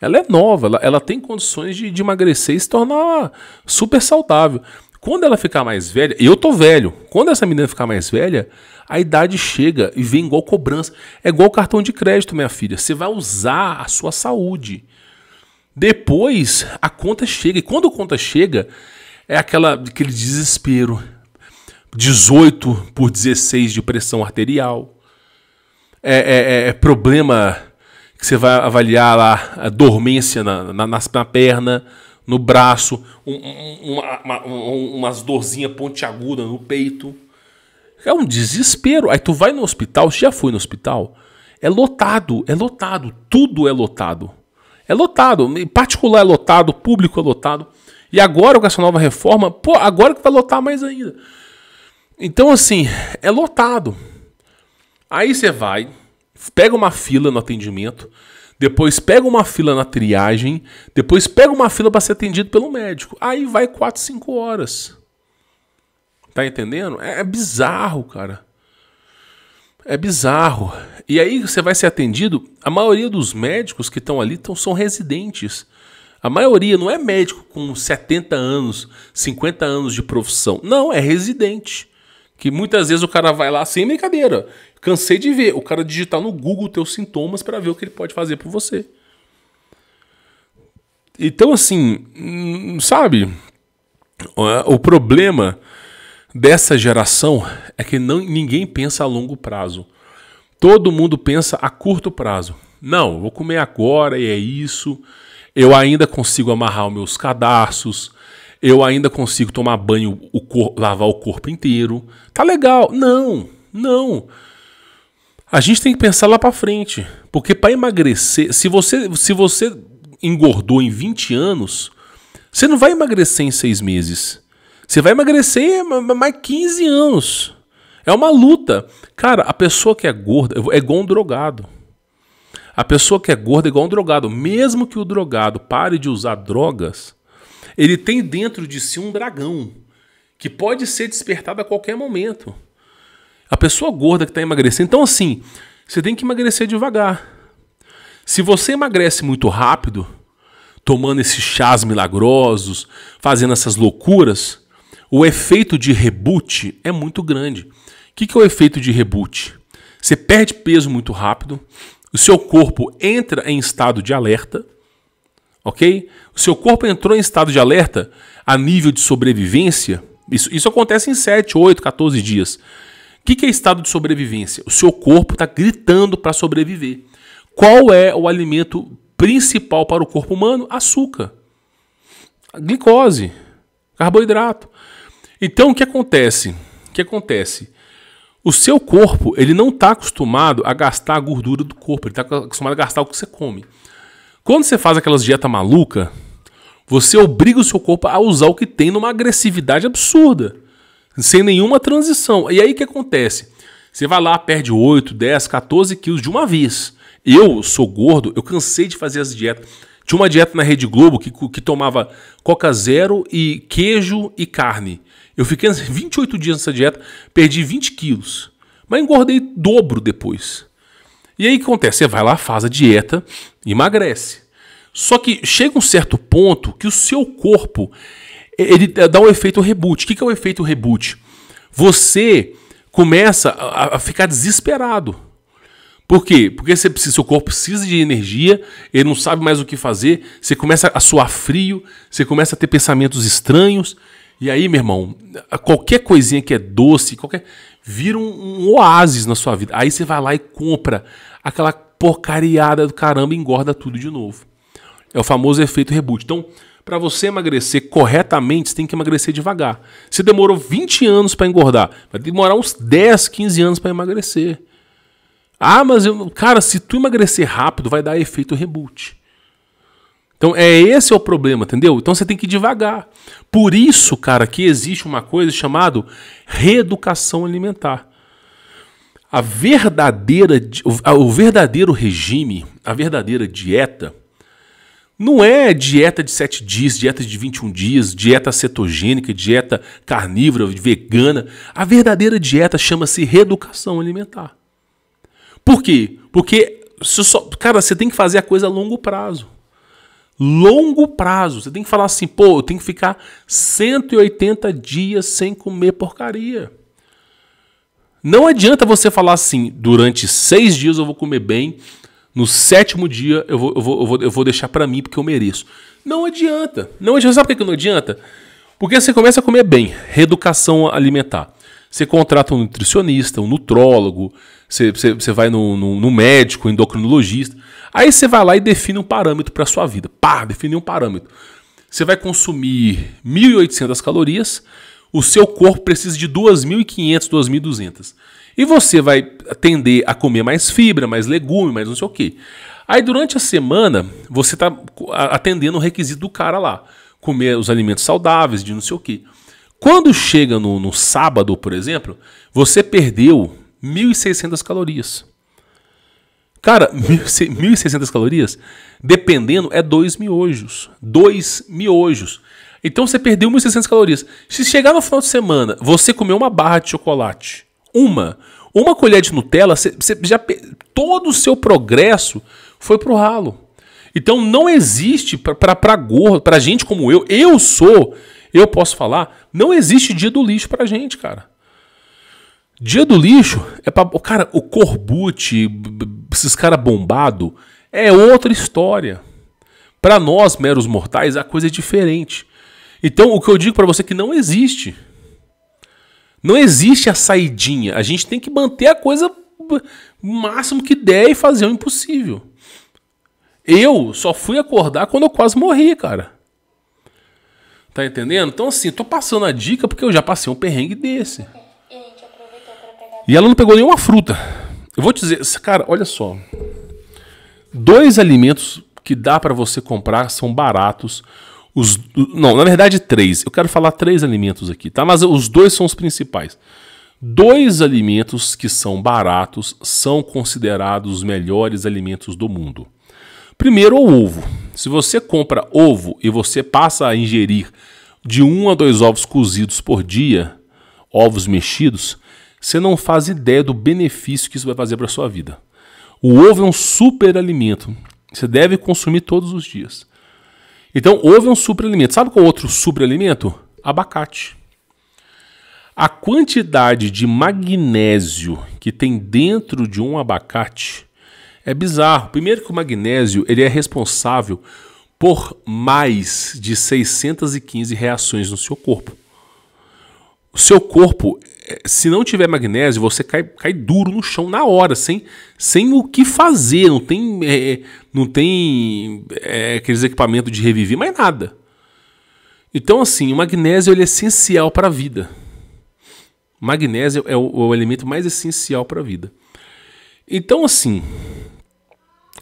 S1: Ela é nova, ela, ela tem condições de, de emagrecer e se tornar super saudável. Quando ela ficar mais velha, eu tô velho. Quando essa menina ficar mais velha, a idade chega e vem igual cobrança. É igual cartão de crédito, minha filha. Você vai usar a sua saúde. Depois a conta chega. E quando a conta chega, é aquela, aquele desespero. 18 por 16 de pressão arterial. É, é, é, é problema que você vai avaliar lá, a dormência na, na, na, perna, no braço, um, um, uma, uma, um, umas dorzinhas pontiagudas no peito. É um desespero. Aí tu vai no hospital, você já foi no hospital? É lotado, é lotado, tudo é lotado. É lotado, em particular é lotado, público é lotado. E agora com essa nova reforma, pô, agora que vai lotar mais ainda. Então, assim, é lotado. Aí você vai, pega uma fila no atendimento, depois pega uma fila na triagem, depois pega uma fila para ser atendido pelo médico. Aí vai 4, 5 horas. Tá entendendo? É, é, bizarro, cara. É bizarro. E aí você vai ser atendido. A maioria dos médicos que estão ali tão, são residentes. A maioria não é médico com 70 anos, 50 anos de profissão. Não, é residente. Que muitas vezes o cara vai lá sem brincadeira. Cansei de ver o cara digitar no Google teus sintomas para ver o que ele pode fazer por você. Então, assim, hum, sabe? O problema dessa geração é que não, ninguém pensa a longo prazo. Todo mundo pensa a curto prazo. Não, vou comer agora e é isso eu ainda consigo amarrar os meus cadarços, eu ainda consigo tomar banho, o cor, lavar o corpo inteiro. Tá legal. Não, não. A gente tem que pensar lá para frente, porque para emagrecer, se você se você engordou em 20 anos, você não vai emagrecer em seis meses. Você vai emagrecer mais 15 anos. É uma luta. Cara, a pessoa que é gorda é igual um drogado. A pessoa que é gorda é igual um drogado. Mesmo que o drogado pare de usar drogas, ele tem dentro de si um dragão que pode ser despertado a qualquer momento. A pessoa gorda que está emagrecendo. Então, assim, você tem que emagrecer devagar. Se você emagrece muito rápido, tomando esses chás milagrosos, fazendo essas loucuras, o efeito de reboot é muito grande. O que, que é o efeito de reboot? Você perde peso muito rápido, o seu corpo entra em estado de alerta, ok? O seu corpo entrou em estado de alerta a nível de sobrevivência. Isso, isso acontece em 7, 8, 14 dias. O que, que é estado de sobrevivência? O seu corpo está gritando para sobreviver. Qual é o alimento principal para o corpo humano? Açúcar, glicose, carboidrato. Então o que acontece? O que acontece? O seu corpo, ele não está acostumado a gastar a gordura do corpo, ele está acostumado a gastar o que você come. Quando você faz aquelas dietas malucas, você obriga o seu corpo a usar o que tem numa agressividade absurda, sem nenhuma transição. E aí o que acontece? Você vai lá, perde 8, 10, 14 quilos de uma vez. Eu sou gordo, eu cansei de fazer as dietas. Tinha uma dieta na Rede Globo que, que tomava Coca Zero e queijo e carne. Eu fiquei 28 dias nessa dieta, perdi 20 quilos, mas engordei dobro depois. E aí o que acontece? Você vai lá, faz a dieta, emagrece. Só que chega um certo ponto que o seu corpo ele dá um efeito reboot. O que é o efeito reboot? Você começa a, ficar desesperado. Por quê? Porque você seu corpo precisa de energia, ele não sabe mais o que fazer, você começa a suar frio, você começa a ter pensamentos estranhos, e aí, meu irmão, qualquer coisinha que é doce, qualquer. vira um, um oásis na sua vida. Aí você vai lá e compra aquela porcariada do caramba e engorda tudo de novo. É o famoso efeito reboot. Então, para você emagrecer corretamente, você tem que emagrecer devagar. Se demorou 20 anos para engordar, vai demorar uns 10, 15 anos para emagrecer. Ah, mas eu, cara, se tu emagrecer rápido, vai dar efeito reboot. Então é esse é o problema, entendeu? Então você tem que ir devagar. Por isso, cara, que existe uma coisa chamada reeducação alimentar. A verdadeira, o verdadeiro regime, a verdadeira dieta, não é dieta de 7 dias, dieta de 21 dias, dieta cetogênica, dieta carnívora, vegana. A verdadeira dieta chama-se reeducação alimentar. Por quê? Porque, só, cara, você tem que fazer a coisa a longo prazo longo prazo. Você tem que falar assim, pô, eu tenho que ficar 180 dias sem comer porcaria. Não adianta você falar assim, durante seis dias eu vou comer bem, no sétimo dia eu vou, eu vou, eu vou, eu vou deixar para mim porque eu mereço. Não adianta. Não adianta. Sabe por que não adianta? Porque você começa a comer bem, reeducação alimentar. Você contrata um nutricionista, um nutrólogo, você, você, você vai no, no, no, médico, endocrinologista. Aí você vai lá e define um parâmetro para sua vida. Pá, define um parâmetro. Você vai consumir 1.800 calorias, o seu corpo precisa de 2.500, 2.200. E você vai tender a comer mais fibra, mais legume, mais não sei o quê. Aí durante a semana, você está atendendo o requisito do cara lá. Comer os alimentos saudáveis, de não sei o quê. Quando chega no, no sábado, por exemplo, você perdeu 1.600 calorias. Cara, 1.600 calorias, dependendo, é dois miojos. Dois miojos. Então você perdeu 1.600 calorias. Se chegar no final de semana, você comeu uma barra de chocolate, uma, uma colher de Nutella, você, você já todo o seu progresso foi pro ralo. Então não existe para gordo, para gente como eu, eu sou eu posso falar, não existe dia do lixo pra gente, cara. Dia do lixo é pra. Cara, o Corbute, esses caras bombado, é outra história. Para nós, meros mortais, a coisa é diferente. Então, o que eu digo para você é que não existe. Não existe a saidinha. A gente tem que manter a coisa o máximo que der e fazer o impossível. Eu só fui acordar quando eu quase morri, cara. Tá entendendo? Então, assim, tô passando a dica porque eu já passei um perrengue desse. E ela não pegou nenhuma fruta. Eu vou te dizer, cara, olha só. Dois alimentos que dá para você comprar são baratos. Os, não, na verdade, três. Eu quero falar três alimentos aqui, tá? Mas os dois são os principais. Dois alimentos que são baratos são considerados os melhores alimentos do mundo. Primeiro, o ovo. Se você compra ovo e você passa a ingerir de um a dois ovos cozidos por dia, ovos mexidos, você não faz ideia do benefício que isso vai fazer para sua vida. O ovo é um superalimento. Você deve consumir todos os dias. Então, ovo é um superalimento. Sabe qual é outro superalimento? Abacate. A quantidade de magnésio que tem dentro de um abacate é bizarro. Primeiro que o magnésio ele é responsável por mais de 615 reações no seu corpo. O seu corpo, eh, se não tiver magnésio, você cai, cai duro no chão na hora, sem, sem o que fazer. Não tem, é, não tem é, aqueles equipamentos de reviver, mais nada. Então, assim, o magnésio é essencial para a vida. Magnésio é o, é o elemento mais essencial para a vida. Então, assim,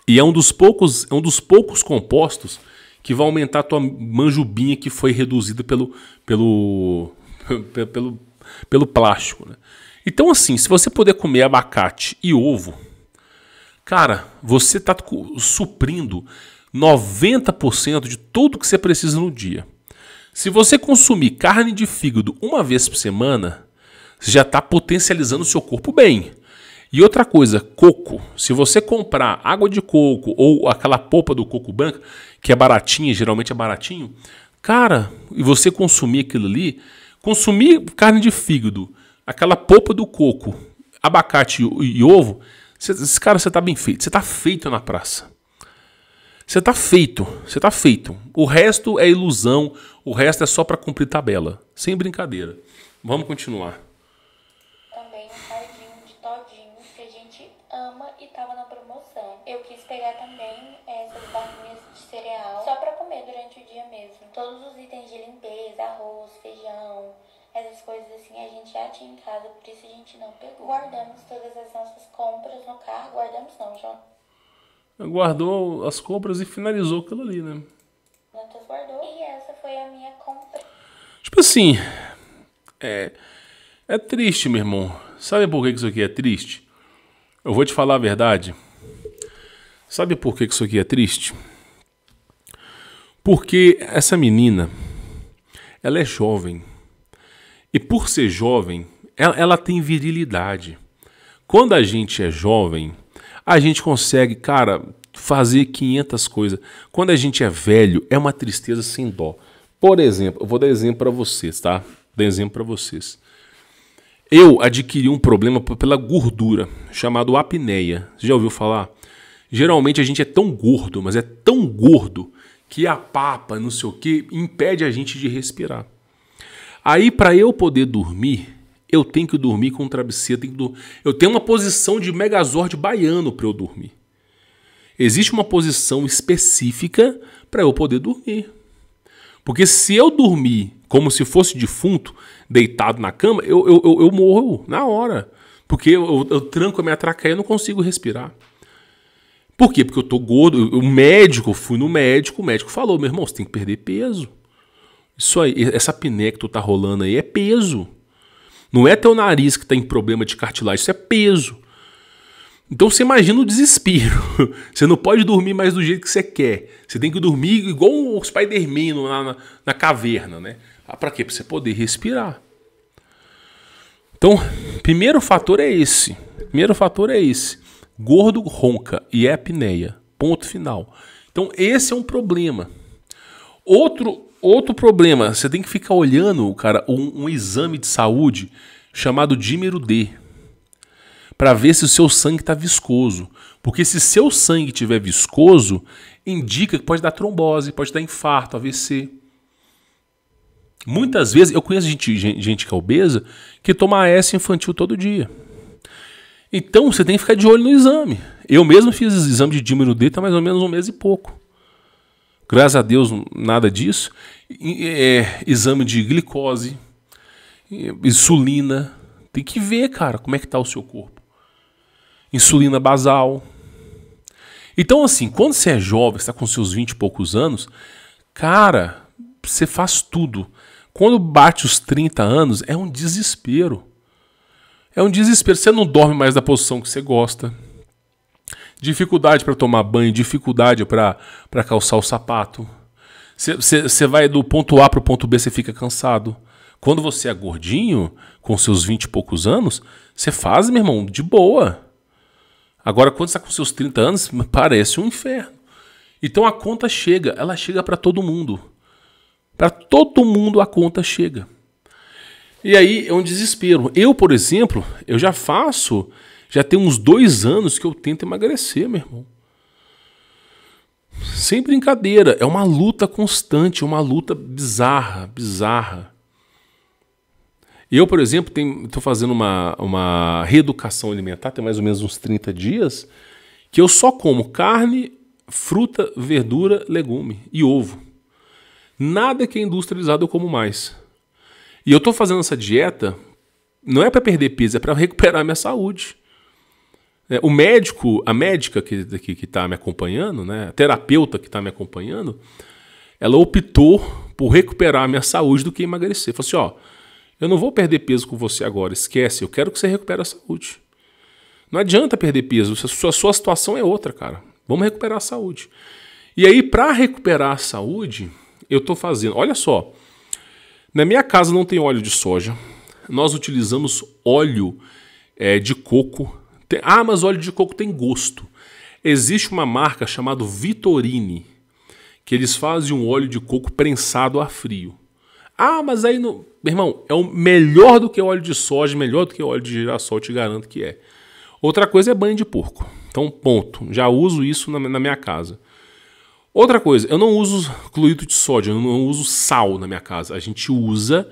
S1: e é um dos poucos, é um dos poucos compostos que vai aumentar a tua manjubinha que foi reduzida pelo, pelo, pelo, pelo, pelo plástico. Né? Então, assim, se você puder comer abacate e ovo, cara, você está suprindo 90% de tudo que você precisa no dia. Se você consumir carne de fígado uma vez por semana, você já está potencializando o seu corpo bem. E outra coisa, coco. Se você comprar água de coco ou aquela polpa do coco branco, que é baratinha, geralmente é baratinho, cara, e você consumir aquilo ali, consumir carne de fígado, aquela polpa do coco, abacate e, e ovo, cê, esse cara, você tá bem feito. Você tá feito na praça. Você tá feito, você tá feito. O resto é ilusão, o resto é só para cumprir tabela. Sem brincadeira. Vamos continuar.
S2: todos os itens de limpeza, arroz, feijão, essas coisas assim a gente já tinha em casa, por isso a gente não pegou. Guardamos todas as nossas compras no carro, guardamos não, João.
S1: Guardou as compras e finalizou aquilo ali, né? Notas guardou e essa foi a minha compra. Tipo assim, é, é triste, meu irmão. Sabe por que isso aqui é triste? Eu vou te falar a verdade. Sabe por que isso aqui é triste? Porque essa menina, ela é jovem. E por ser jovem, ela, ela, tem virilidade. Quando a gente é jovem, a gente consegue, cara, fazer 500 coisas. Quando a gente é velho, é uma tristeza sem dó. Por exemplo, eu vou dar exemplo para vocês, tá? Vou dar exemplo para vocês. Eu adquiri um problema pela gordura, chamado apneia. Você já ouviu falar? Geralmente a gente é tão gordo, mas é tão gordo que a papa, não sei o que, impede a gente de respirar. Aí, para eu poder dormir, eu tenho que dormir com um travesseiro. Tenho Eu tenho uma posição de megazord baiano para eu dormir. Existe uma posição específica para eu poder dormir. Porque se eu dormir como se fosse defunto, deitado na cama, eu, eu, eu, eu morro na hora. Porque eu, eu, eu tranco a minha traqueia e não consigo respirar. Por quê? Porque eu tô gordo. O médico, eu fui no médico, o médico falou: meu irmão, você tem que perder peso. Isso aí, essa apneia que tu tá rolando aí é peso. Não é teu nariz que tá em problema de cartilagem, isso é peso. Então você imagina o desespero. Você não pode dormir mais do jeito que você quer. Você tem que dormir igual o Spider-Man na, na, na, caverna, né? Ah, pra quê? Pra você poder respirar. Então, primeiro fator é esse. Primeiro fator é esse. Gordo ronca e é apneia. Ponto final. Então esse é um problema. Outro outro problema, você tem que ficar olhando, cara, um, um exame de saúde chamado dímero D para ver se o seu sangue está viscoso, porque se seu sangue tiver viscoso, indica que pode dar trombose, pode dar infarto, AVC. Muitas vezes eu conheço gente, gente, gente que é obesa que toma AS infantil todo dia. Então você tem que ficar de olho no exame. Eu mesmo fiz exame de dímero D está mais ou menos um mês e pouco. Graças a Deus, nada disso. É, exame de glicose, insulina. Tem que ver, cara, como é que tá o seu corpo. Insulina basal. Então, assim, quando você é jovem, está com seus 20 e poucos anos, cara, você faz tudo. Quando bate os 30 anos, é um desespero. É um desespero. Você não dorme mais da posição que você gosta. Dificuldade para tomar banho, dificuldade para calçar o sapato. Você vai do ponto A para o ponto B, você fica cansado. Quando você é gordinho, com seus 20 e poucos anos, você faz, meu irmão, de boa. Agora, quando você está com seus 30 anos, parece um inferno. Então a conta chega, ela chega para todo mundo. Para todo mundo a conta chega. E aí é um desespero. Eu, por exemplo, eu já faço, já tem uns dois anos que eu tento emagrecer, meu irmão. Sem brincadeira, é uma luta constante, uma luta bizarra, bizarra. Eu, por exemplo, estou fazendo uma, uma reeducação alimentar, tem mais ou menos uns 30 dias, que eu só como carne, fruta, verdura, legume e ovo. Nada que é industrializado eu como mais. E eu estou fazendo essa dieta não é para perder peso, é para recuperar minha saúde. É, o médico, a médica que está que, que tá me acompanhando, né, a terapeuta que está me acompanhando, ela optou por recuperar a minha saúde do que emagrecer. Falou assim: ó, eu não vou perder peso com você agora, esquece, eu quero que você recupere a saúde. Não adianta perder peso, a sua, a sua situação é outra, cara. Vamos recuperar a saúde. E aí, para recuperar a saúde, eu estou fazendo, olha só, na minha casa não tem óleo de soja. Nós utilizamos óleo é, de coco. Tem, ah, mas óleo de coco tem gosto. Existe uma marca chamada Vitorini, que eles fazem um óleo de coco prensado a frio. Ah, mas aí Meu irmão, é o melhor do que óleo de soja, melhor do que óleo de girassol, te garanto que é. Outra coisa é banho de porco. Então, ponto. Já uso isso na minha casa. Outra coisa, eu não uso cloreto de sódio, eu não uso sal na minha casa. A gente usa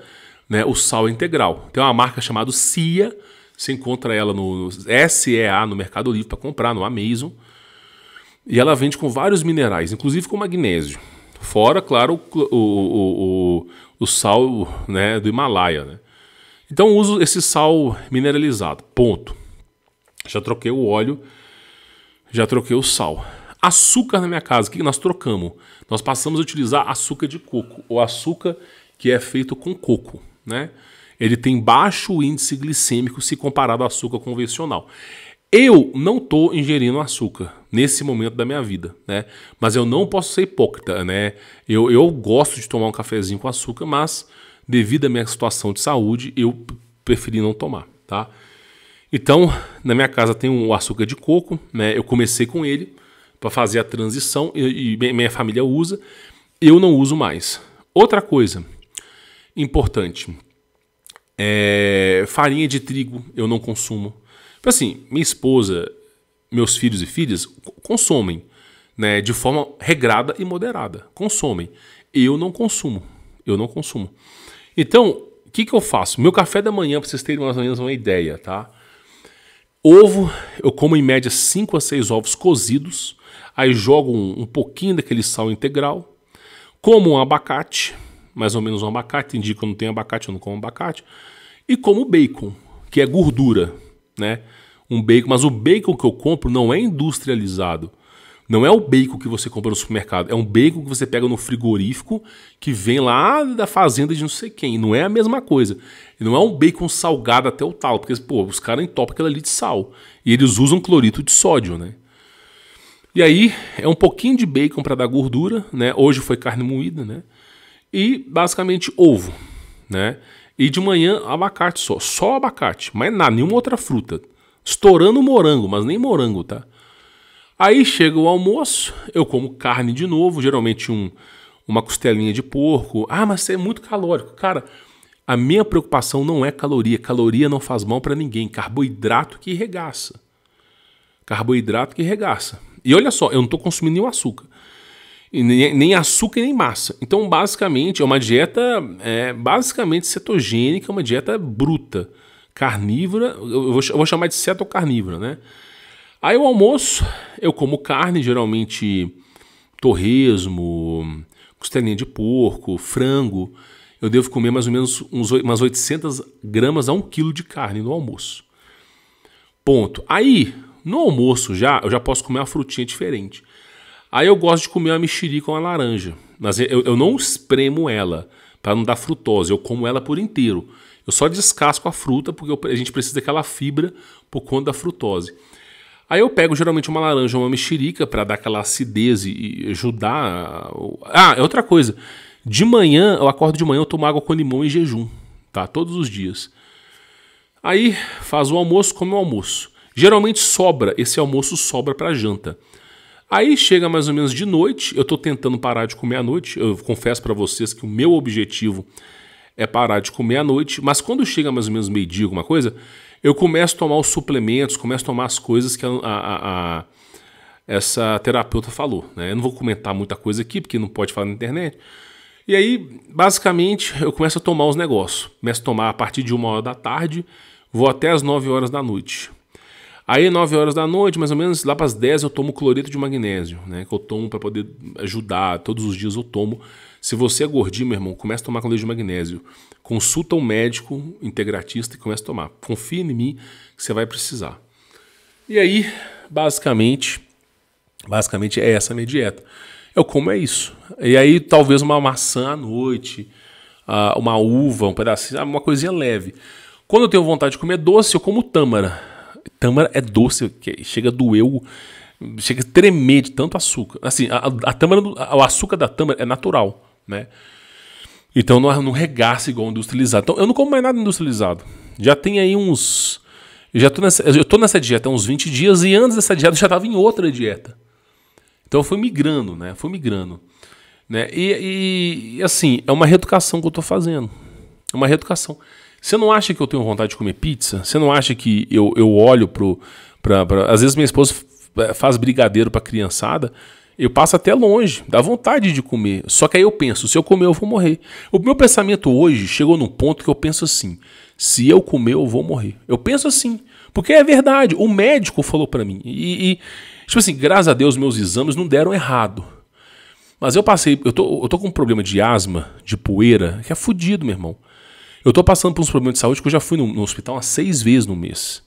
S1: né, o sal integral. Tem uma marca chamada CIA, você encontra ela no SEA, no Mercado Livre, para comprar, no Amazon. E ela vende com vários minerais, inclusive com magnésio. Fora, claro, o, o, o, o sal né, do Himalaia. Né? Então uso esse sal mineralizado, ponto. Já troquei o óleo, já troquei o sal. Açúcar na minha casa, o que nós trocamos? Nós passamos a utilizar açúcar de coco, ou açúcar que é feito com coco, né? Ele tem baixo índice glicêmico se comparado ao açúcar convencional. Eu não estou ingerindo açúcar nesse momento da minha vida, né? Mas eu não posso ser hipócrita, né? Eu, eu gosto de tomar um cafezinho com açúcar, mas devido à minha situação de saúde, eu preferi não tomar, tá? Então, na minha casa tem um açúcar de coco, né? Eu comecei com ele para fazer a transição e, e minha família usa, eu não uso mais. Outra coisa importante é farinha de trigo, eu não consumo. Tipo assim, minha esposa, meus filhos e filhas consomem, né, de forma regrada e moderada. Consomem. Eu não consumo. Eu não consumo. Então, o que, que eu faço? Meu café da manhã, para vocês terem mais ou menos uma ideia, tá? Ovo, eu como em média 5 a 6 ovos cozidos aí jogam um, um pouquinho daquele sal integral, como um abacate, mais ou menos um abacate, tem dia que eu não tenho abacate, eu não como abacate, e como bacon, que é gordura, né? Um bacon, mas o bacon que eu compro não é industrializado. Não é o bacon que você compra no supermercado, é um bacon que você pega no frigorífico que vem lá da fazenda de não sei quem. Não é a mesma coisa. não é um bacon salgado até o tal, porque pô, os caras entopam aquilo ali de sal. E eles usam clorito de sódio, né? E aí é um pouquinho de bacon para dar gordura, né? Hoje foi carne moída, né? E basicamente ovo, né? E de manhã abacate só, só abacate, mas nada, nenhuma outra fruta. Estourando morango, mas nem morango, tá? Aí chega o almoço, eu como carne de novo, geralmente um, uma costelinha de porco. Ah, mas você é muito calórico. Cara, a minha preocupação não é caloria. Caloria não faz mal para ninguém. Carboidrato que regaça. Carboidrato que regaça. E olha só, eu não estou consumindo nenhum açúcar. Nem, nem, açúcar e nem massa. Então, basicamente, é uma dieta é, basicamente cetogênica, é uma dieta bruta, carnívora. Eu vou, eu vou chamar de cetocarnívora, né? Aí o almoço, eu como carne, geralmente torresmo, costelinha de porco, frango. Eu devo comer mais ou menos uns, umas 800 gramas a 1 quilo de carne no almoço. Ponto. Aí, no almoço já, eu já posso comer uma frutinha diferente. Aí eu gosto de comer uma mexerica ou uma laranja. Mas eu, eu não espremo ela para não dar frutose. Eu como ela por inteiro. Eu só descasco a fruta porque eu, a gente precisa daquela fibra por conta da frutose. Aí eu pego geralmente uma laranja ou uma mexerica para dar aquela acidez e ajudar. Ah, é outra coisa. De manhã, eu acordo de manhã, eu tomo água com limão em jejum, tá? Todos os dias. Aí faz o almoço, come o almoço. Geralmente sobra, esse almoço sobra para janta. Aí chega mais ou menos de noite, eu estou tentando parar de comer à noite. Eu confesso para vocês que o meu objetivo é parar de comer à noite, mas quando chega mais ou menos meio-dia, alguma coisa, eu começo a tomar os suplementos, começo a tomar as coisas que a, a, a, essa terapeuta falou. Né? Eu não vou comentar muita coisa aqui, porque não pode falar na internet. E aí, basicamente, eu começo a tomar os negócios. Começo a tomar a partir de uma hora da tarde, vou até as 9 horas da noite. Aí, 9 horas da noite, mais ou menos, lá para as 10 eu tomo cloreto de magnésio, né? Que eu tomo para poder ajudar. Todos os dias eu tomo. Se você é gordinho, meu irmão, começa a tomar cloreto de magnésio. Consulta um médico integratista e começa a tomar. Confia em mim que você vai precisar. E aí, basicamente, basicamente é essa a minha dieta. Eu como é isso. E aí, talvez uma maçã à noite, uma uva, um pedacinho, uma coisinha leve. Quando eu tenho vontade de comer doce, eu como tâmara. Tâmara é doce, chega a doer Chega a tremer de tanto açúcar. Assim, a, a tâmara, o açúcar da tâmara é natural, né? Então não, não regaça igual industrializado. Então eu não como mais nada industrializado. Já tem aí uns. Eu já tô nessa, eu tô nessa dieta há uns 20 dias e antes dessa dieta eu já estava em outra dieta. Então eu fui migrando, né? Fui migrando. Né? E, e, assim, é uma reeducação que eu estou fazendo. É uma reeducação. Você não acha que eu tenho vontade de comer pizza? Você não acha que eu, eu olho pro. Pra, pra... Às vezes minha esposa é, faz brigadeiro pra criançada. Eu passo até longe, dá vontade de comer. Só que aí eu penso, se eu comer eu vou morrer. O meu pensamento hoje chegou num ponto que eu penso assim: se eu comer eu vou morrer. Eu penso assim, porque é verdade. O médico falou para mim e, e, tipo assim, graças a Deus meus exames não deram errado. Mas eu passei, eu tô, eu tô com um problema de asma, de poeira, que é fudido, meu irmão. Eu tô passando por uns problemas de saúde que eu já fui no, no hospital umas seis vezes no mês.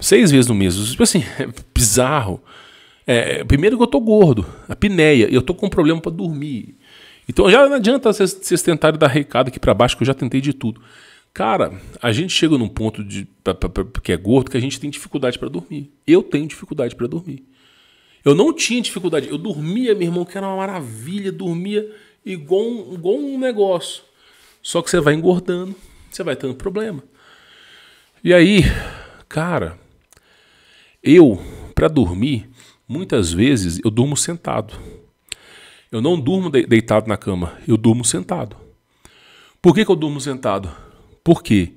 S1: Seis vezes no mês. Tipo assim, é bizarro. É, primeiro que eu tô gordo, a pinéia, e eu tô com um problema para dormir. Então já não adianta vocês tentarem dar recado aqui para baixo, que eu já tentei de tudo. Cara, a gente chega num ponto de pra, pra, pra, que é gordo que a gente tem dificuldade para dormir. Eu tenho dificuldade para dormir. Eu não tinha dificuldade. Eu dormia, meu irmão, que era uma maravilha, dormia igual igual um negócio. Só que você vai engordando, você vai tendo problema. E aí, cara, eu, para dormir, muitas vezes eu durmo sentado. Eu não durmo deitado na cama, eu durmo sentado. Por que, que eu durmo sentado? Por quê?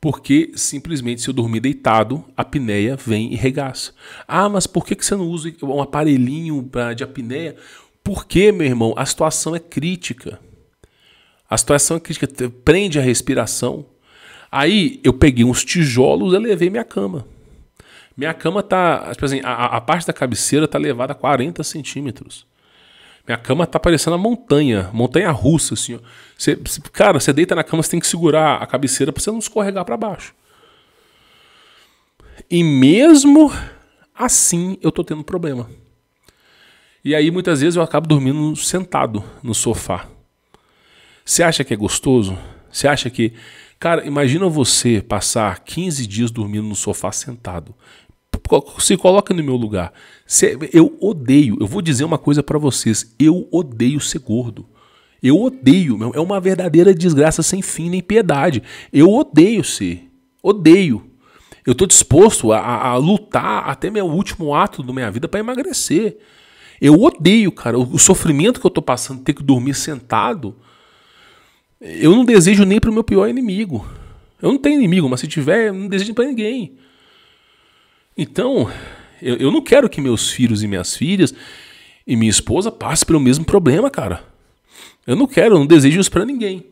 S1: Porque simplesmente se eu dormir deitado, a apneia vem e regaça. Ah, mas por que, que você não usa um aparelhinho de apneia? Porque, meu irmão, a situação é crítica. A situação é crítica prende a respiração. Aí eu peguei uns tijolos e levei minha cama. Minha cama tá, tipo assim, a, a, parte da cabeceira tá levada a 40 centímetros. Minha cama tá parecendo uma montanha, montanha russa, assim. cara, você deita na cama, você tem que segurar a cabeceira para você não escorregar para baixo. E mesmo assim, eu tô tendo problema. E aí muitas vezes eu acabo dormindo sentado no sofá. Você acha que é gostoso? Você acha que. Cara, imagina você passar 15 dias dormindo no sofá sentado. Se coloca no meu lugar. Eu odeio, eu vou dizer uma coisa para vocês: eu odeio ser gordo. Eu odeio, meu. É uma verdadeira desgraça sem fim nem piedade. Eu odeio ser. Odeio. Eu estou disposto a, a, a, lutar até meu último ato da minha vida para emagrecer. Eu odeio, cara, o, o sofrimento que eu estou passando, ter que dormir sentado. Eu não desejo nem para o meu pior inimigo. Eu não tenho inimigo, mas se tiver, eu não desejo para ninguém. Então, eu, eu, não quero que meus filhos e minhas filhas e minha esposa passem pelo mesmo problema, cara. Eu não quero, eu não desejo isso para ninguém.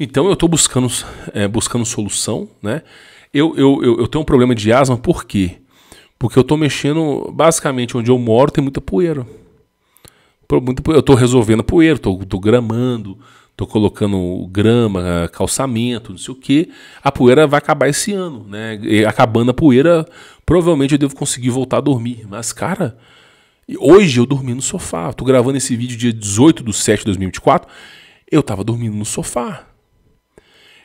S1: Então, eu estou buscando, é, buscando solução, né? Eu, eu, eu, eu, tenho um problema de asma, por quê? Porque eu estou mexendo, basicamente, onde eu moro tem muita poeira. Eu estou resolvendo a poeira, estou gramando, estou colocando grama, calçamento, não sei o que, a poeira vai acabar esse ano, né? E acabando a poeira, provavelmente eu devo conseguir voltar a dormir. Mas, cara, hoje eu dormi no sofá. Estou gravando esse vídeo dia 18 de 7 de 2024. Eu estava dormindo no sofá.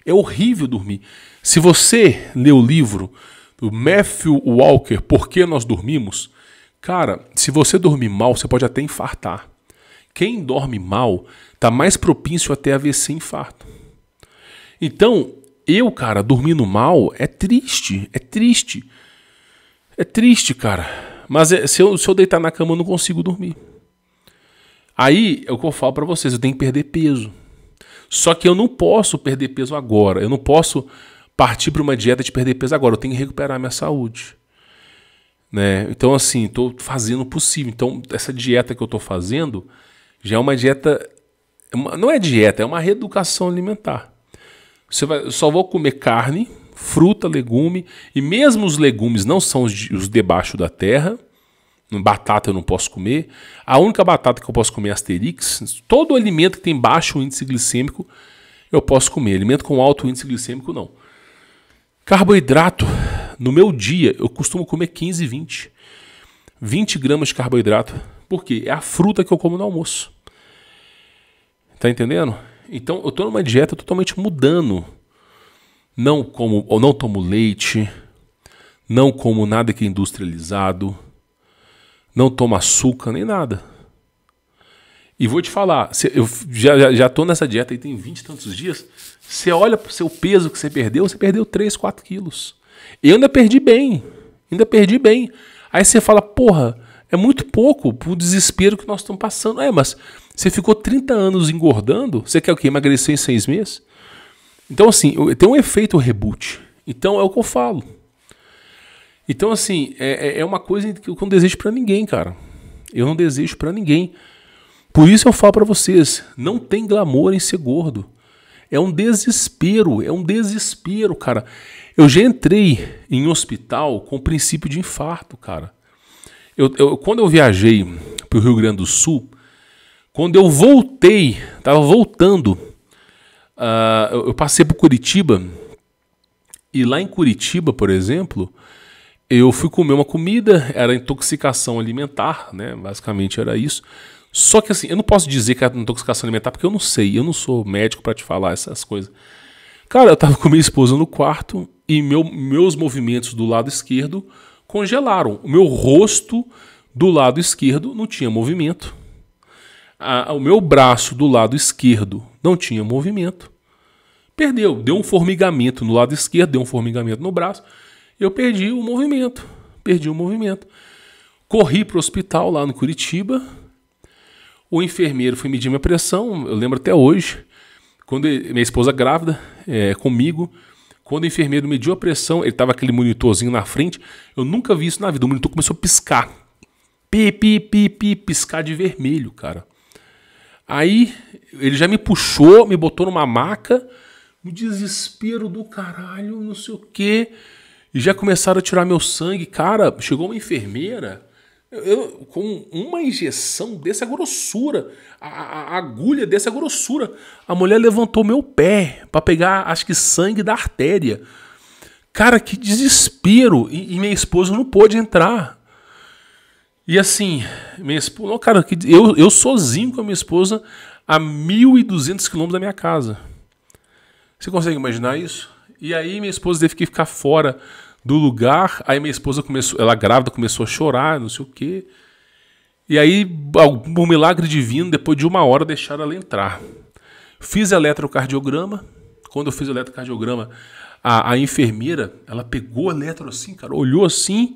S1: É horrível dormir. Se você lê o livro do Matthew Walker, Por que Nós Dormimos? Cara, se você dormir mal, você pode até infartar. Quem dorme mal está mais propício até AVC infarto. Então, eu, cara, dormindo mal é triste, é triste. É triste, cara. Mas é, se eu, se eu deitar na cama, eu não consigo dormir. Aí é o que eu falo para vocês: eu tenho que perder peso. Só que eu não posso perder peso agora. Eu não posso partir para uma dieta de perder peso agora. Eu tenho que recuperar minha saúde. Né? Então, assim, estou fazendo o possível. Então, essa dieta que eu estou fazendo já é uma dieta. Uma, não é dieta, é uma reeducação alimentar. Você vai, eu só vou comer carne, fruta, legume, e mesmo os legumes não são os de, os debaixo da terra. Batata eu não posso comer. A única batata que eu posso comer é asterix. Todo alimento que tem baixo índice glicêmico eu posso comer. Alimento com alto índice glicêmico, não. Carboidrato, no meu dia, eu costumo comer 15, 20. 20 gramas de carboidrato. Por quê? É a fruta que eu como no almoço. Tá entendendo? Então eu tô numa dieta totalmente mudando. Não como ou não tomo leite, não como nada que é industrializado, não tomo açúcar nem nada. E vou te falar, eu já, já, já tô nessa dieta e tem 20 e tantos dias. Você olha pro seu peso que você perdeu, você perdeu 3, 4 quilos. Eu ainda perdi bem. Ainda perdi bem. Aí você fala, porra, é muito pouco pro desespero que nós estamos passando. É, mas você ficou 30 anos engordando, você quer o quê? Emagrecer em seis meses? Então, assim, tem um efeito reboot. Então, é o que eu falo. Então, assim, é, é, é uma coisa que eu não desejo para ninguém, cara. Eu não desejo para ninguém. Por isso eu falo para vocês, não tem glamour em ser gordo. É um desespero, é um desespero, cara. Eu já entrei em hospital com princípio de infarto, cara. Eu, eu quando eu viajei para o Rio Grande do Sul, quando eu voltei, estava voltando, uh, eu, eu passei por Curitiba. E lá em Curitiba, por exemplo, eu fui comer uma comida, era intoxicação alimentar, né? Basicamente era isso. Só que assim, eu não posso dizer que era intoxicação alimentar porque eu não sei, eu não sou médico para te falar essas coisas. Cara, eu tava com minha esposa no quarto e meu, meus movimentos do lado esquerdo congelaram. O meu rosto do lado esquerdo não tinha movimento a, o meu braço do lado esquerdo não tinha movimento. Perdeu, deu um formigamento no lado esquerdo, deu um formigamento no braço. Eu perdi o movimento, perdi o movimento. Corri para o hospital lá no Curitiba. O enfermeiro foi medir minha pressão, eu lembro até hoje. Quando ele, minha esposa grávida é, comigo, quando o enfermeiro mediu a pressão, ele tava aquele monitorzinho na frente. Eu nunca vi isso na vida. O monitor começou a piscar. Pi, pi, pi, pi, piscar de vermelho, cara. Aí ele já me puxou, me botou numa maca, um desespero do caralho, não sei o quê. E já começaram a tirar meu sangue. Cara, chegou uma enfermeira eu, com uma injeção dessa grossura, a, a agulha dessa grossura. A mulher levantou meu pé para pegar, acho que, sangue da artéria. Cara, que desespero! E, e minha esposa não pôde entrar. E assim, minha esposa. cara, eu, eu sozinho com a minha esposa a 1.200 quilômetros da minha casa. Você consegue imaginar isso? E aí minha esposa teve que ficar fora do lugar. Aí minha esposa começou, ela grávida começou a chorar, não sei o quê. E aí, por um milagre divino, depois de uma hora deixaram ela entrar. Fiz eletrocardiograma. Quando eu fiz o eletrocardiograma, a, a enfermeira, ela pegou o eletro assim, cara, olhou assim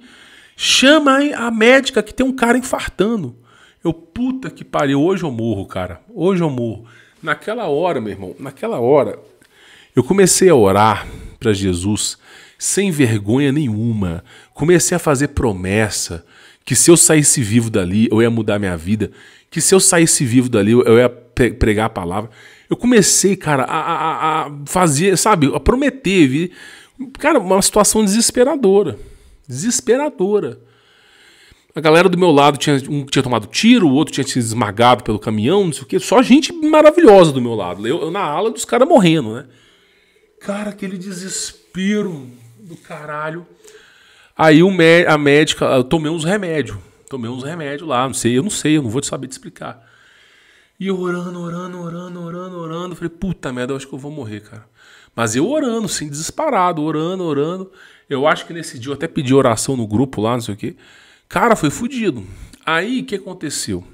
S1: Chama a médica que tem um cara infartando. Eu, puta que pariu, hoje eu morro, cara. Hoje eu morro. Naquela hora, meu irmão, naquela hora, eu comecei a orar para Jesus sem vergonha nenhuma. Comecei a fazer promessa que se eu saísse vivo dali, eu ia mudar minha vida. Que se eu saísse vivo dali, eu ia pregar a palavra. Eu comecei, cara, a, a, a fazer, sabe, a prometer. Vi, cara, uma situação desesperadora. Desesperadora. A galera do meu lado tinha um tinha tomado tiro, o outro tinha se esmagado pelo caminhão, não sei o quê. Só gente maravilhosa do meu lado. Eu, eu na ala dos caras morrendo, né? Cara, aquele desespero do caralho. Aí o mé a médica, eu tomei uns remédios. Tomei uns remédios lá, não sei, eu não sei, eu não vou te saber te explicar. E eu orando, orando, orando, orando, orando. Falei, puta merda, eu acho que eu vou morrer, cara. Mas eu orando, assim, desesperado, orando, orando. Eu acho que nesse dia eu até pedi oração no grupo lá, não sei o quê. Cara, foi fudido. Aí o que aconteceu?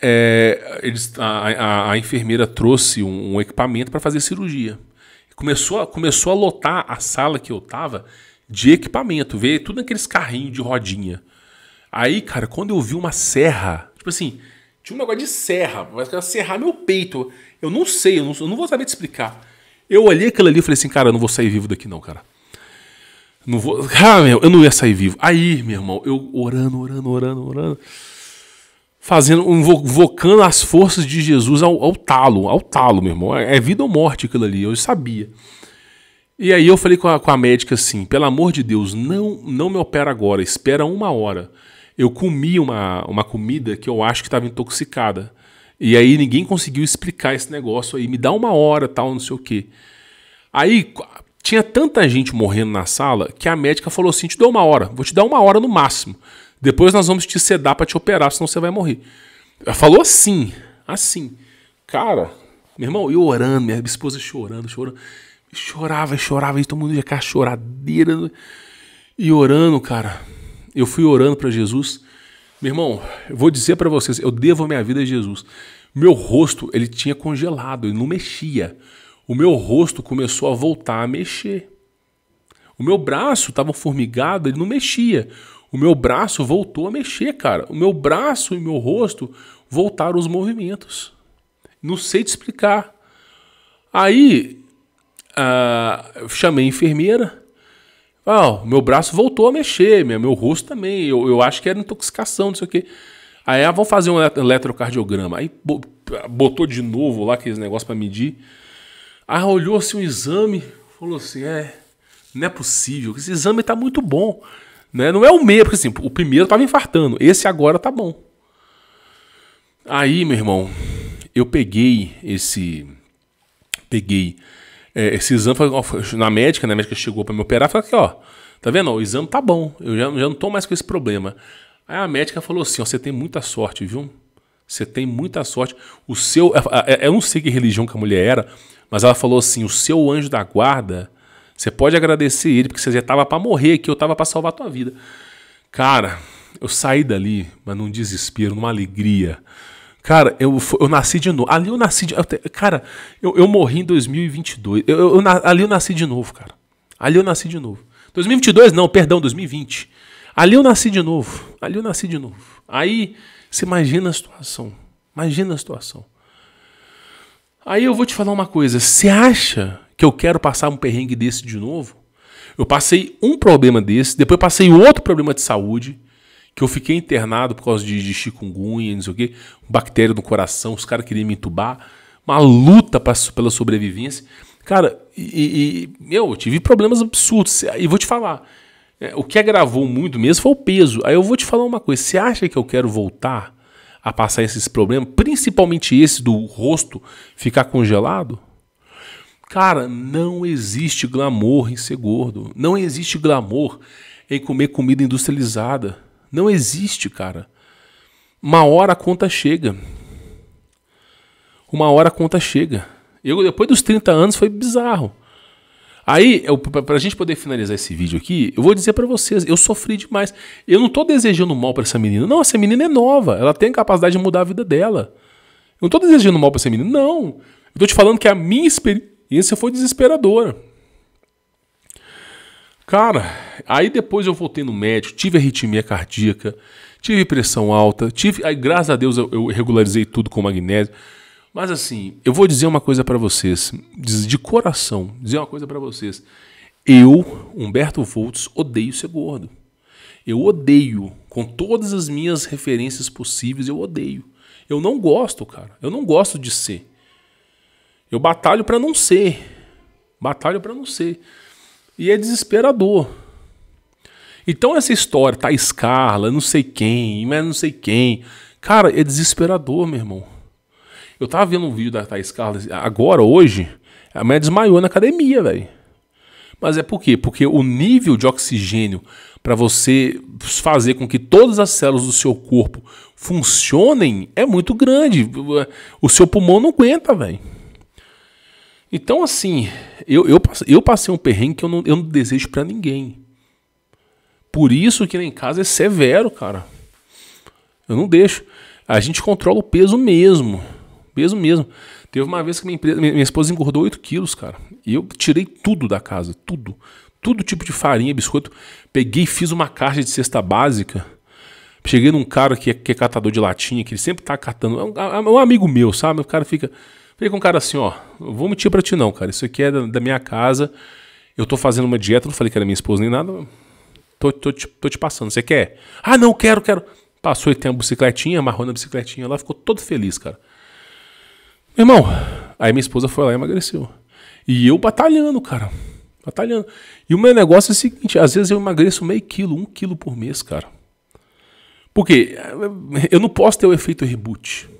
S1: É, eles, a, a, a, enfermeira trouxe um, um equipamento para fazer cirurgia. Começou a, começou a lotar a sala que eu tava de equipamento, veio tudo naqueles carrinhos de rodinha. Aí, cara, quando eu vi uma serra, tipo assim, tinha um negócio de serra, mas que serrar meu peito. Eu não sei, eu não, eu não vou saber te explicar. Eu olhei aquilo ali e falei assim, cara, eu não vou sair vivo daqui não, cara. Não vou. Ah, meu, eu não ia sair vivo. Aí, meu irmão, eu orando, orando, orando, orando. Fazendo, invocando as forças de Jesus ao, ao talo, ao talo, meu irmão. É, é vida ou morte aquilo ali, eu sabia. E aí eu falei com a, com a médica assim: pelo amor de Deus, não, não me opera agora, espera uma hora. Eu comi uma, uma comida que eu acho que estava intoxicada. E aí ninguém conseguiu explicar esse negócio aí. Me dá uma hora, tal, não sei o quê. Aí tinha tanta gente morrendo na sala que a médica falou assim: te dou uma hora, vou te dar uma hora no máximo. Depois nós vamos te sedar para te operar, senão você vai morrer. Ela falou assim, assim. Cara, meu irmão, eu orando, minha esposa chorando, chorando. Chorava, chorava, e todo mundo ia cá choradeira. Né? E orando, cara. Eu fui orando para Jesus. Meu irmão, eu vou dizer para vocês, eu devo a minha vida a Jesus. Meu rosto, ele tinha congelado, ele não mexia o meu rosto começou a voltar a mexer. O meu braço estava formigado, ele não mexia. O meu braço voltou a mexer, cara. O meu braço e meu rosto voltaram os movimentos. Não sei te explicar. Aí, uh, eu chamei a enfermeira. Ah, meu braço voltou a mexer, meu, meu rosto também. Eu, eu acho que era intoxicação, não sei o quê. Aí, ah, vamos fazer um eletrocardiograma. Aí botou de novo lá aqueles negócios para medir. Aí ah, olhou assim o um exame, falou assim: é, não é possível, esse exame tá muito bom. Né? Não é o meio, porque assim, o primeiro tava infartando, esse agora tá bom. Aí, meu irmão, eu peguei esse. Peguei é, esse exame, na médica, né? A médica chegou para me operar e falou aqui, ó, tá vendo? O exame tá bom, eu já, já não tô mais com esse problema. Aí a médica falou assim: ó, você tem muita sorte, viu? Você tem muita sorte. O seu. É, é, é, eu não sei que religião que a mulher era, mas ela falou assim: o seu anjo da guarda, você pode agradecer ele, porque você já estava para morrer aqui, eu estava para salvar a tua vida. Cara, eu saí dali, mas num desespero, numa alegria. Cara, eu, eu nasci de novo. Ali eu nasci de. Eu cara, eu, eu morri em 2022. Eu, eu, eu, ali eu nasci de novo, cara. Ali eu nasci de novo. 2022 não, perdão, 2020. Ali eu nasci de novo. Ali eu nasci de novo. Aí você imagina a situação. Imagina a situação. Aí eu vou te falar uma coisa. Você acha que eu quero passar um perrengue desse de novo? Eu passei um problema desse, depois passei outro problema de saúde, que eu fiquei internado por causa de, de chikungunya, não sei o quê, bactéria no coração, os caras queriam me entubar. Uma luta pra, pela sobrevivência. Cara, e, e eu tive problemas absurdos. E vou te falar. É, o que agravou muito mesmo foi o peso. Aí eu vou te falar uma coisa. Você acha que eu quero voltar a passar esses problemas, principalmente esse do rosto ficar congelado? Cara, não existe glamour em ser gordo. Não existe glamour em comer comida industrializada. Não existe, cara. Uma hora a conta chega. Uma hora a conta chega. Eu, depois dos 30 anos foi bizarro. Aí, eu, pra gente poder finalizar esse vídeo aqui, eu vou dizer para vocês, eu sofri demais. Eu não tô desejando mal para essa menina. Não, essa menina é nova, ela tem a capacidade de mudar a vida dela. Eu não tô desejando mal para essa menina, não. Eu tô te falando que a minha experiência foi desesperadora. Cara, aí depois eu voltei no médico, tive arritmia cardíaca, tive pressão alta, tive. Aí, graças a Deus eu, eu regularizei tudo com magnésio. Mas assim, eu vou dizer uma coisa para vocês, de coração, dizer uma coisa para vocês. Eu, Humberto Voltz, odeio ser gordo. Eu odeio, com todas as minhas referências possíveis, eu odeio. Eu não gosto, cara. Eu não gosto de ser. Eu batalho para não ser. Batalho para não ser. E é desesperador. Então essa história, tá escala, não sei quem, mas não sei quem. Cara, é desesperador, meu irmão. Eu tava vendo um vídeo da Taís Carlos agora, hoje, a mulher desmaiou na academia, velho. Mas é por quê? Porque o nível de oxigênio para você fazer com que todas as células do seu corpo funcionem é muito grande. O seu pulmão não aguenta, velho. Então, assim, eu, eu, eu passei um perrengue que eu não, eu não desejo para ninguém. Por isso que lá em casa é severo, cara. Eu não deixo. A gente controla o peso mesmo peso mesmo. Teve uma vez que minha, empresa, minha esposa engordou 8 quilos, cara. E eu tirei tudo da casa, tudo. Tudo tipo de farinha, biscoito. Peguei e fiz uma caixa de cesta básica. Cheguei num cara que é, que é catador de latinha, que ele sempre tá catando. É um, é um amigo meu, sabe? O cara fica. Falei com um cara assim, ó, vou mentir pra ti não, cara. Isso aqui é da, da, minha casa. Eu tô fazendo uma dieta, não falei que era minha esposa nem nada. Tô, tô, te, tô te passando. Você quer? Ah, não, quero, quero. Passou e tem uma bicicletinha, amarrou na bicicletinha lá, ficou todo feliz, cara. Meu irmão, aí minha esposa foi lá e emagreceu. E eu batalhando, cara. Batalhando. E o meu negócio é o seguinte: às vezes eu emagreço meio quilo, um quilo por mês, cara. Porque eh, eu não posso ter o efeito reboot.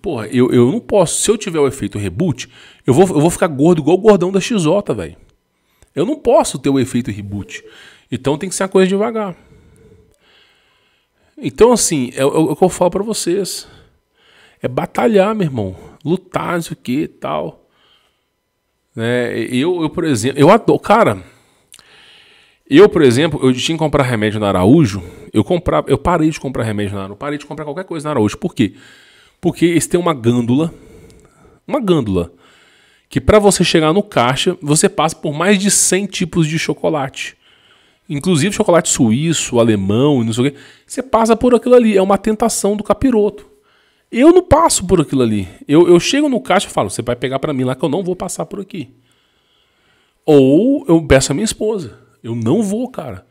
S1: Porra, eu, eu não posso. Se eu tiver o efeito reboot, eu vou, eu vou ficar gordo igual o gordão da XJ, velho. Eu não posso ter o efeito reboot. Então tem que ser a coisa devagar. Então, assim, é, é, é o que eu falo para vocês é batalhar, meu irmão. Lutar, isso aqui e tal. Né? Eu, eu, por exemplo, eu adoro. Cara, eu, por exemplo, eu tinha que comprar remédio na Araújo. Eu comprava, eu parei de comprar remédio na Araújo. Parei de comprar qualquer coisa na Araújo. Por quê? Porque eles têm uma gândula. Uma gândula. Que para você chegar no caixa, você passa por mais de 100 tipos de chocolate. Inclusive chocolate suíço, alemão e não sei o quê. Você passa por aquilo ali. É uma tentação do capiroto. Eu não passo por aquilo ali. Eu, eu chego no caixa e falo: você vai pegar para mim lá que eu não vou passar por aqui. Ou eu peço a minha esposa: eu não vou, cara.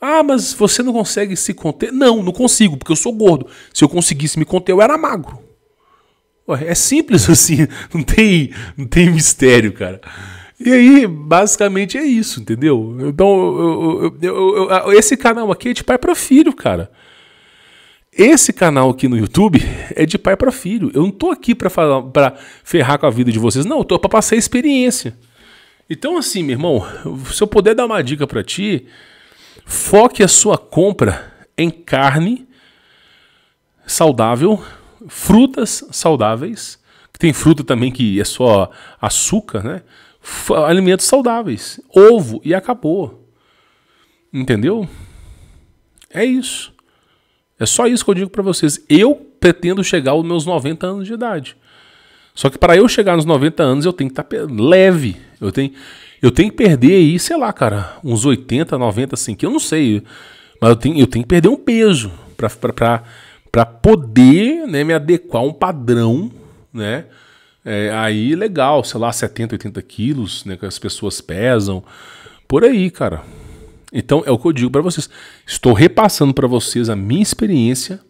S1: Ah, mas você não consegue se conter? Não, não consigo, porque eu sou gordo. Se eu conseguisse me conter, eu era magro. Ué, é simples assim, não tem, não tem mistério, cara. E aí, basicamente é isso, entendeu? Então, eu, eu, eu, esse canal aqui é de pai para filho, cara. Esse canal aqui no YouTube é de pai para filho. Eu não tô aqui para falar para ferrar com a vida de vocês, não, eu tô para passar experiência. Então assim, meu irmão, se eu puder dar uma dica para ti, foque a sua compra em carne saudável, frutas saudáveis, que tem fruta também que é só açúcar, né? Alimentos saudáveis, ovo e acabou. Entendeu? É isso. É só isso que eu digo para vocês. Eu pretendo chegar aos meus 90 anos de idade. Só que para eu chegar nos 90 anos, eu tenho que estar tá leve. Eu tenho, eu tenho que perder aí, sei lá, cara, uns 80, 90, assim, que eu não sei. Mas eu tenho, eu tenho que perder um peso para poder né, me adequar a um padrão, né? É, aí legal, sei lá, 70, 80 quilos, né? Que as pessoas pesam. Por aí, cara. Então é o que eu digo para vocês. Estou repassando para vocês a minha experiência.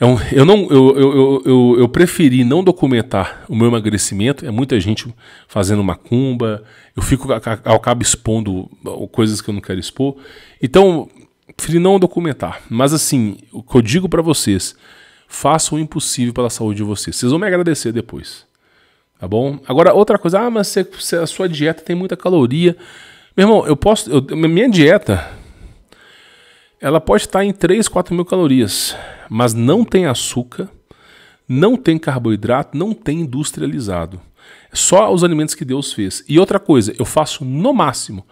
S1: Eu, é eu não, eu, eu, eu, eu, preferi não documentar o meu emagrecimento. É muita gente fazendo macumba. Eu fico ao cabo expondo coisas que eu não quero expor. Então preferi não documentar. Mas assim, o que eu digo para vocês, façam o impossível pela saúde de vocês. Vocês vão me agradecer depois. Tá bom? Agora, outra coisa, ah, mas a sua dieta tem muita caloria. Meu irmão, eu posso. Eu, minha dieta. Ela pode estar em 3, 4 mil calorias. Mas não tem açúcar, não tem carboidrato, não tem industrializado. É só os alimentos que Deus fez. E outra coisa, eu faço no máximo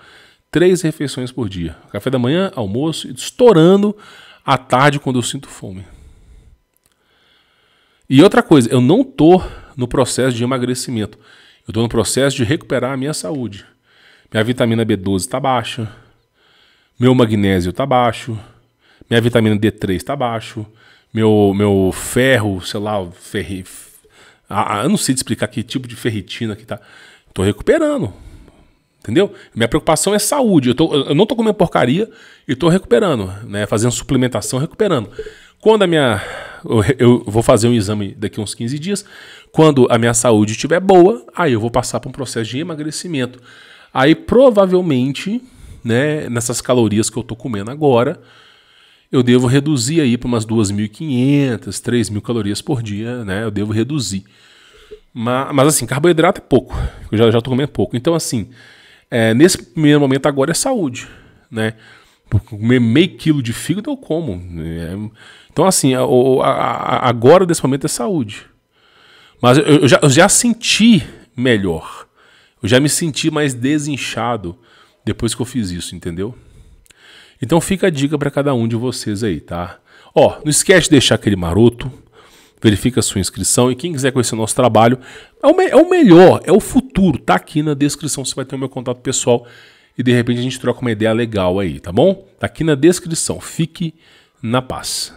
S1: três refeições por dia: café da manhã, almoço, estourando à tarde quando eu sinto fome. E outra coisa, eu não estou no processo de emagrecimento. Eu estou no processo de recuperar a minha saúde minha vitamina B12 está baixa, meu magnésio está baixo, minha vitamina D3 está baixo, meu, meu ferro, sei lá, ferri, ah, eu não sei te explicar que tipo de ferritina que tá. Tô recuperando. Entendeu? Minha preocupação é saúde. Eu, tô, eu não tô comendo porcaria e tô recuperando, né? Fazendo suplementação, recuperando. Quando a minha. Eu, eu vou fazer um exame daqui uns 15 dias. Quando a minha saúde estiver boa, aí eu vou passar para um processo de emagrecimento. Aí provavelmente, né, nessas calorias que eu estou comendo agora, eu devo reduzir aí para umas 2.500, 3.000 calorias por dia, né? Eu devo reduzir. Mas, mas assim, carboidrato é pouco. Eu já, já tô comendo pouco. Então, assim, é, nesse primeiro momento agora é saúde, né? Comer meio quilo de fígado eu como. Né? Então, assim, a, a, a, agora nesse momento é saúde. Mas eu, eu, já, eu já senti melhor. Eu já me senti mais desinchado depois que eu fiz isso, entendeu? Então fica a dica para cada um de vocês aí, tá? Ó, não esquece de deixar aquele maroto, verifica a sua inscrição e quem quiser conhecer o nosso trabalho, é o, é o melhor, é o futuro, tá aqui na descrição, você vai ter o meu contato pessoal e de repente a gente troca uma ideia legal aí, tá bom? Tá aqui na descrição, fique na paz.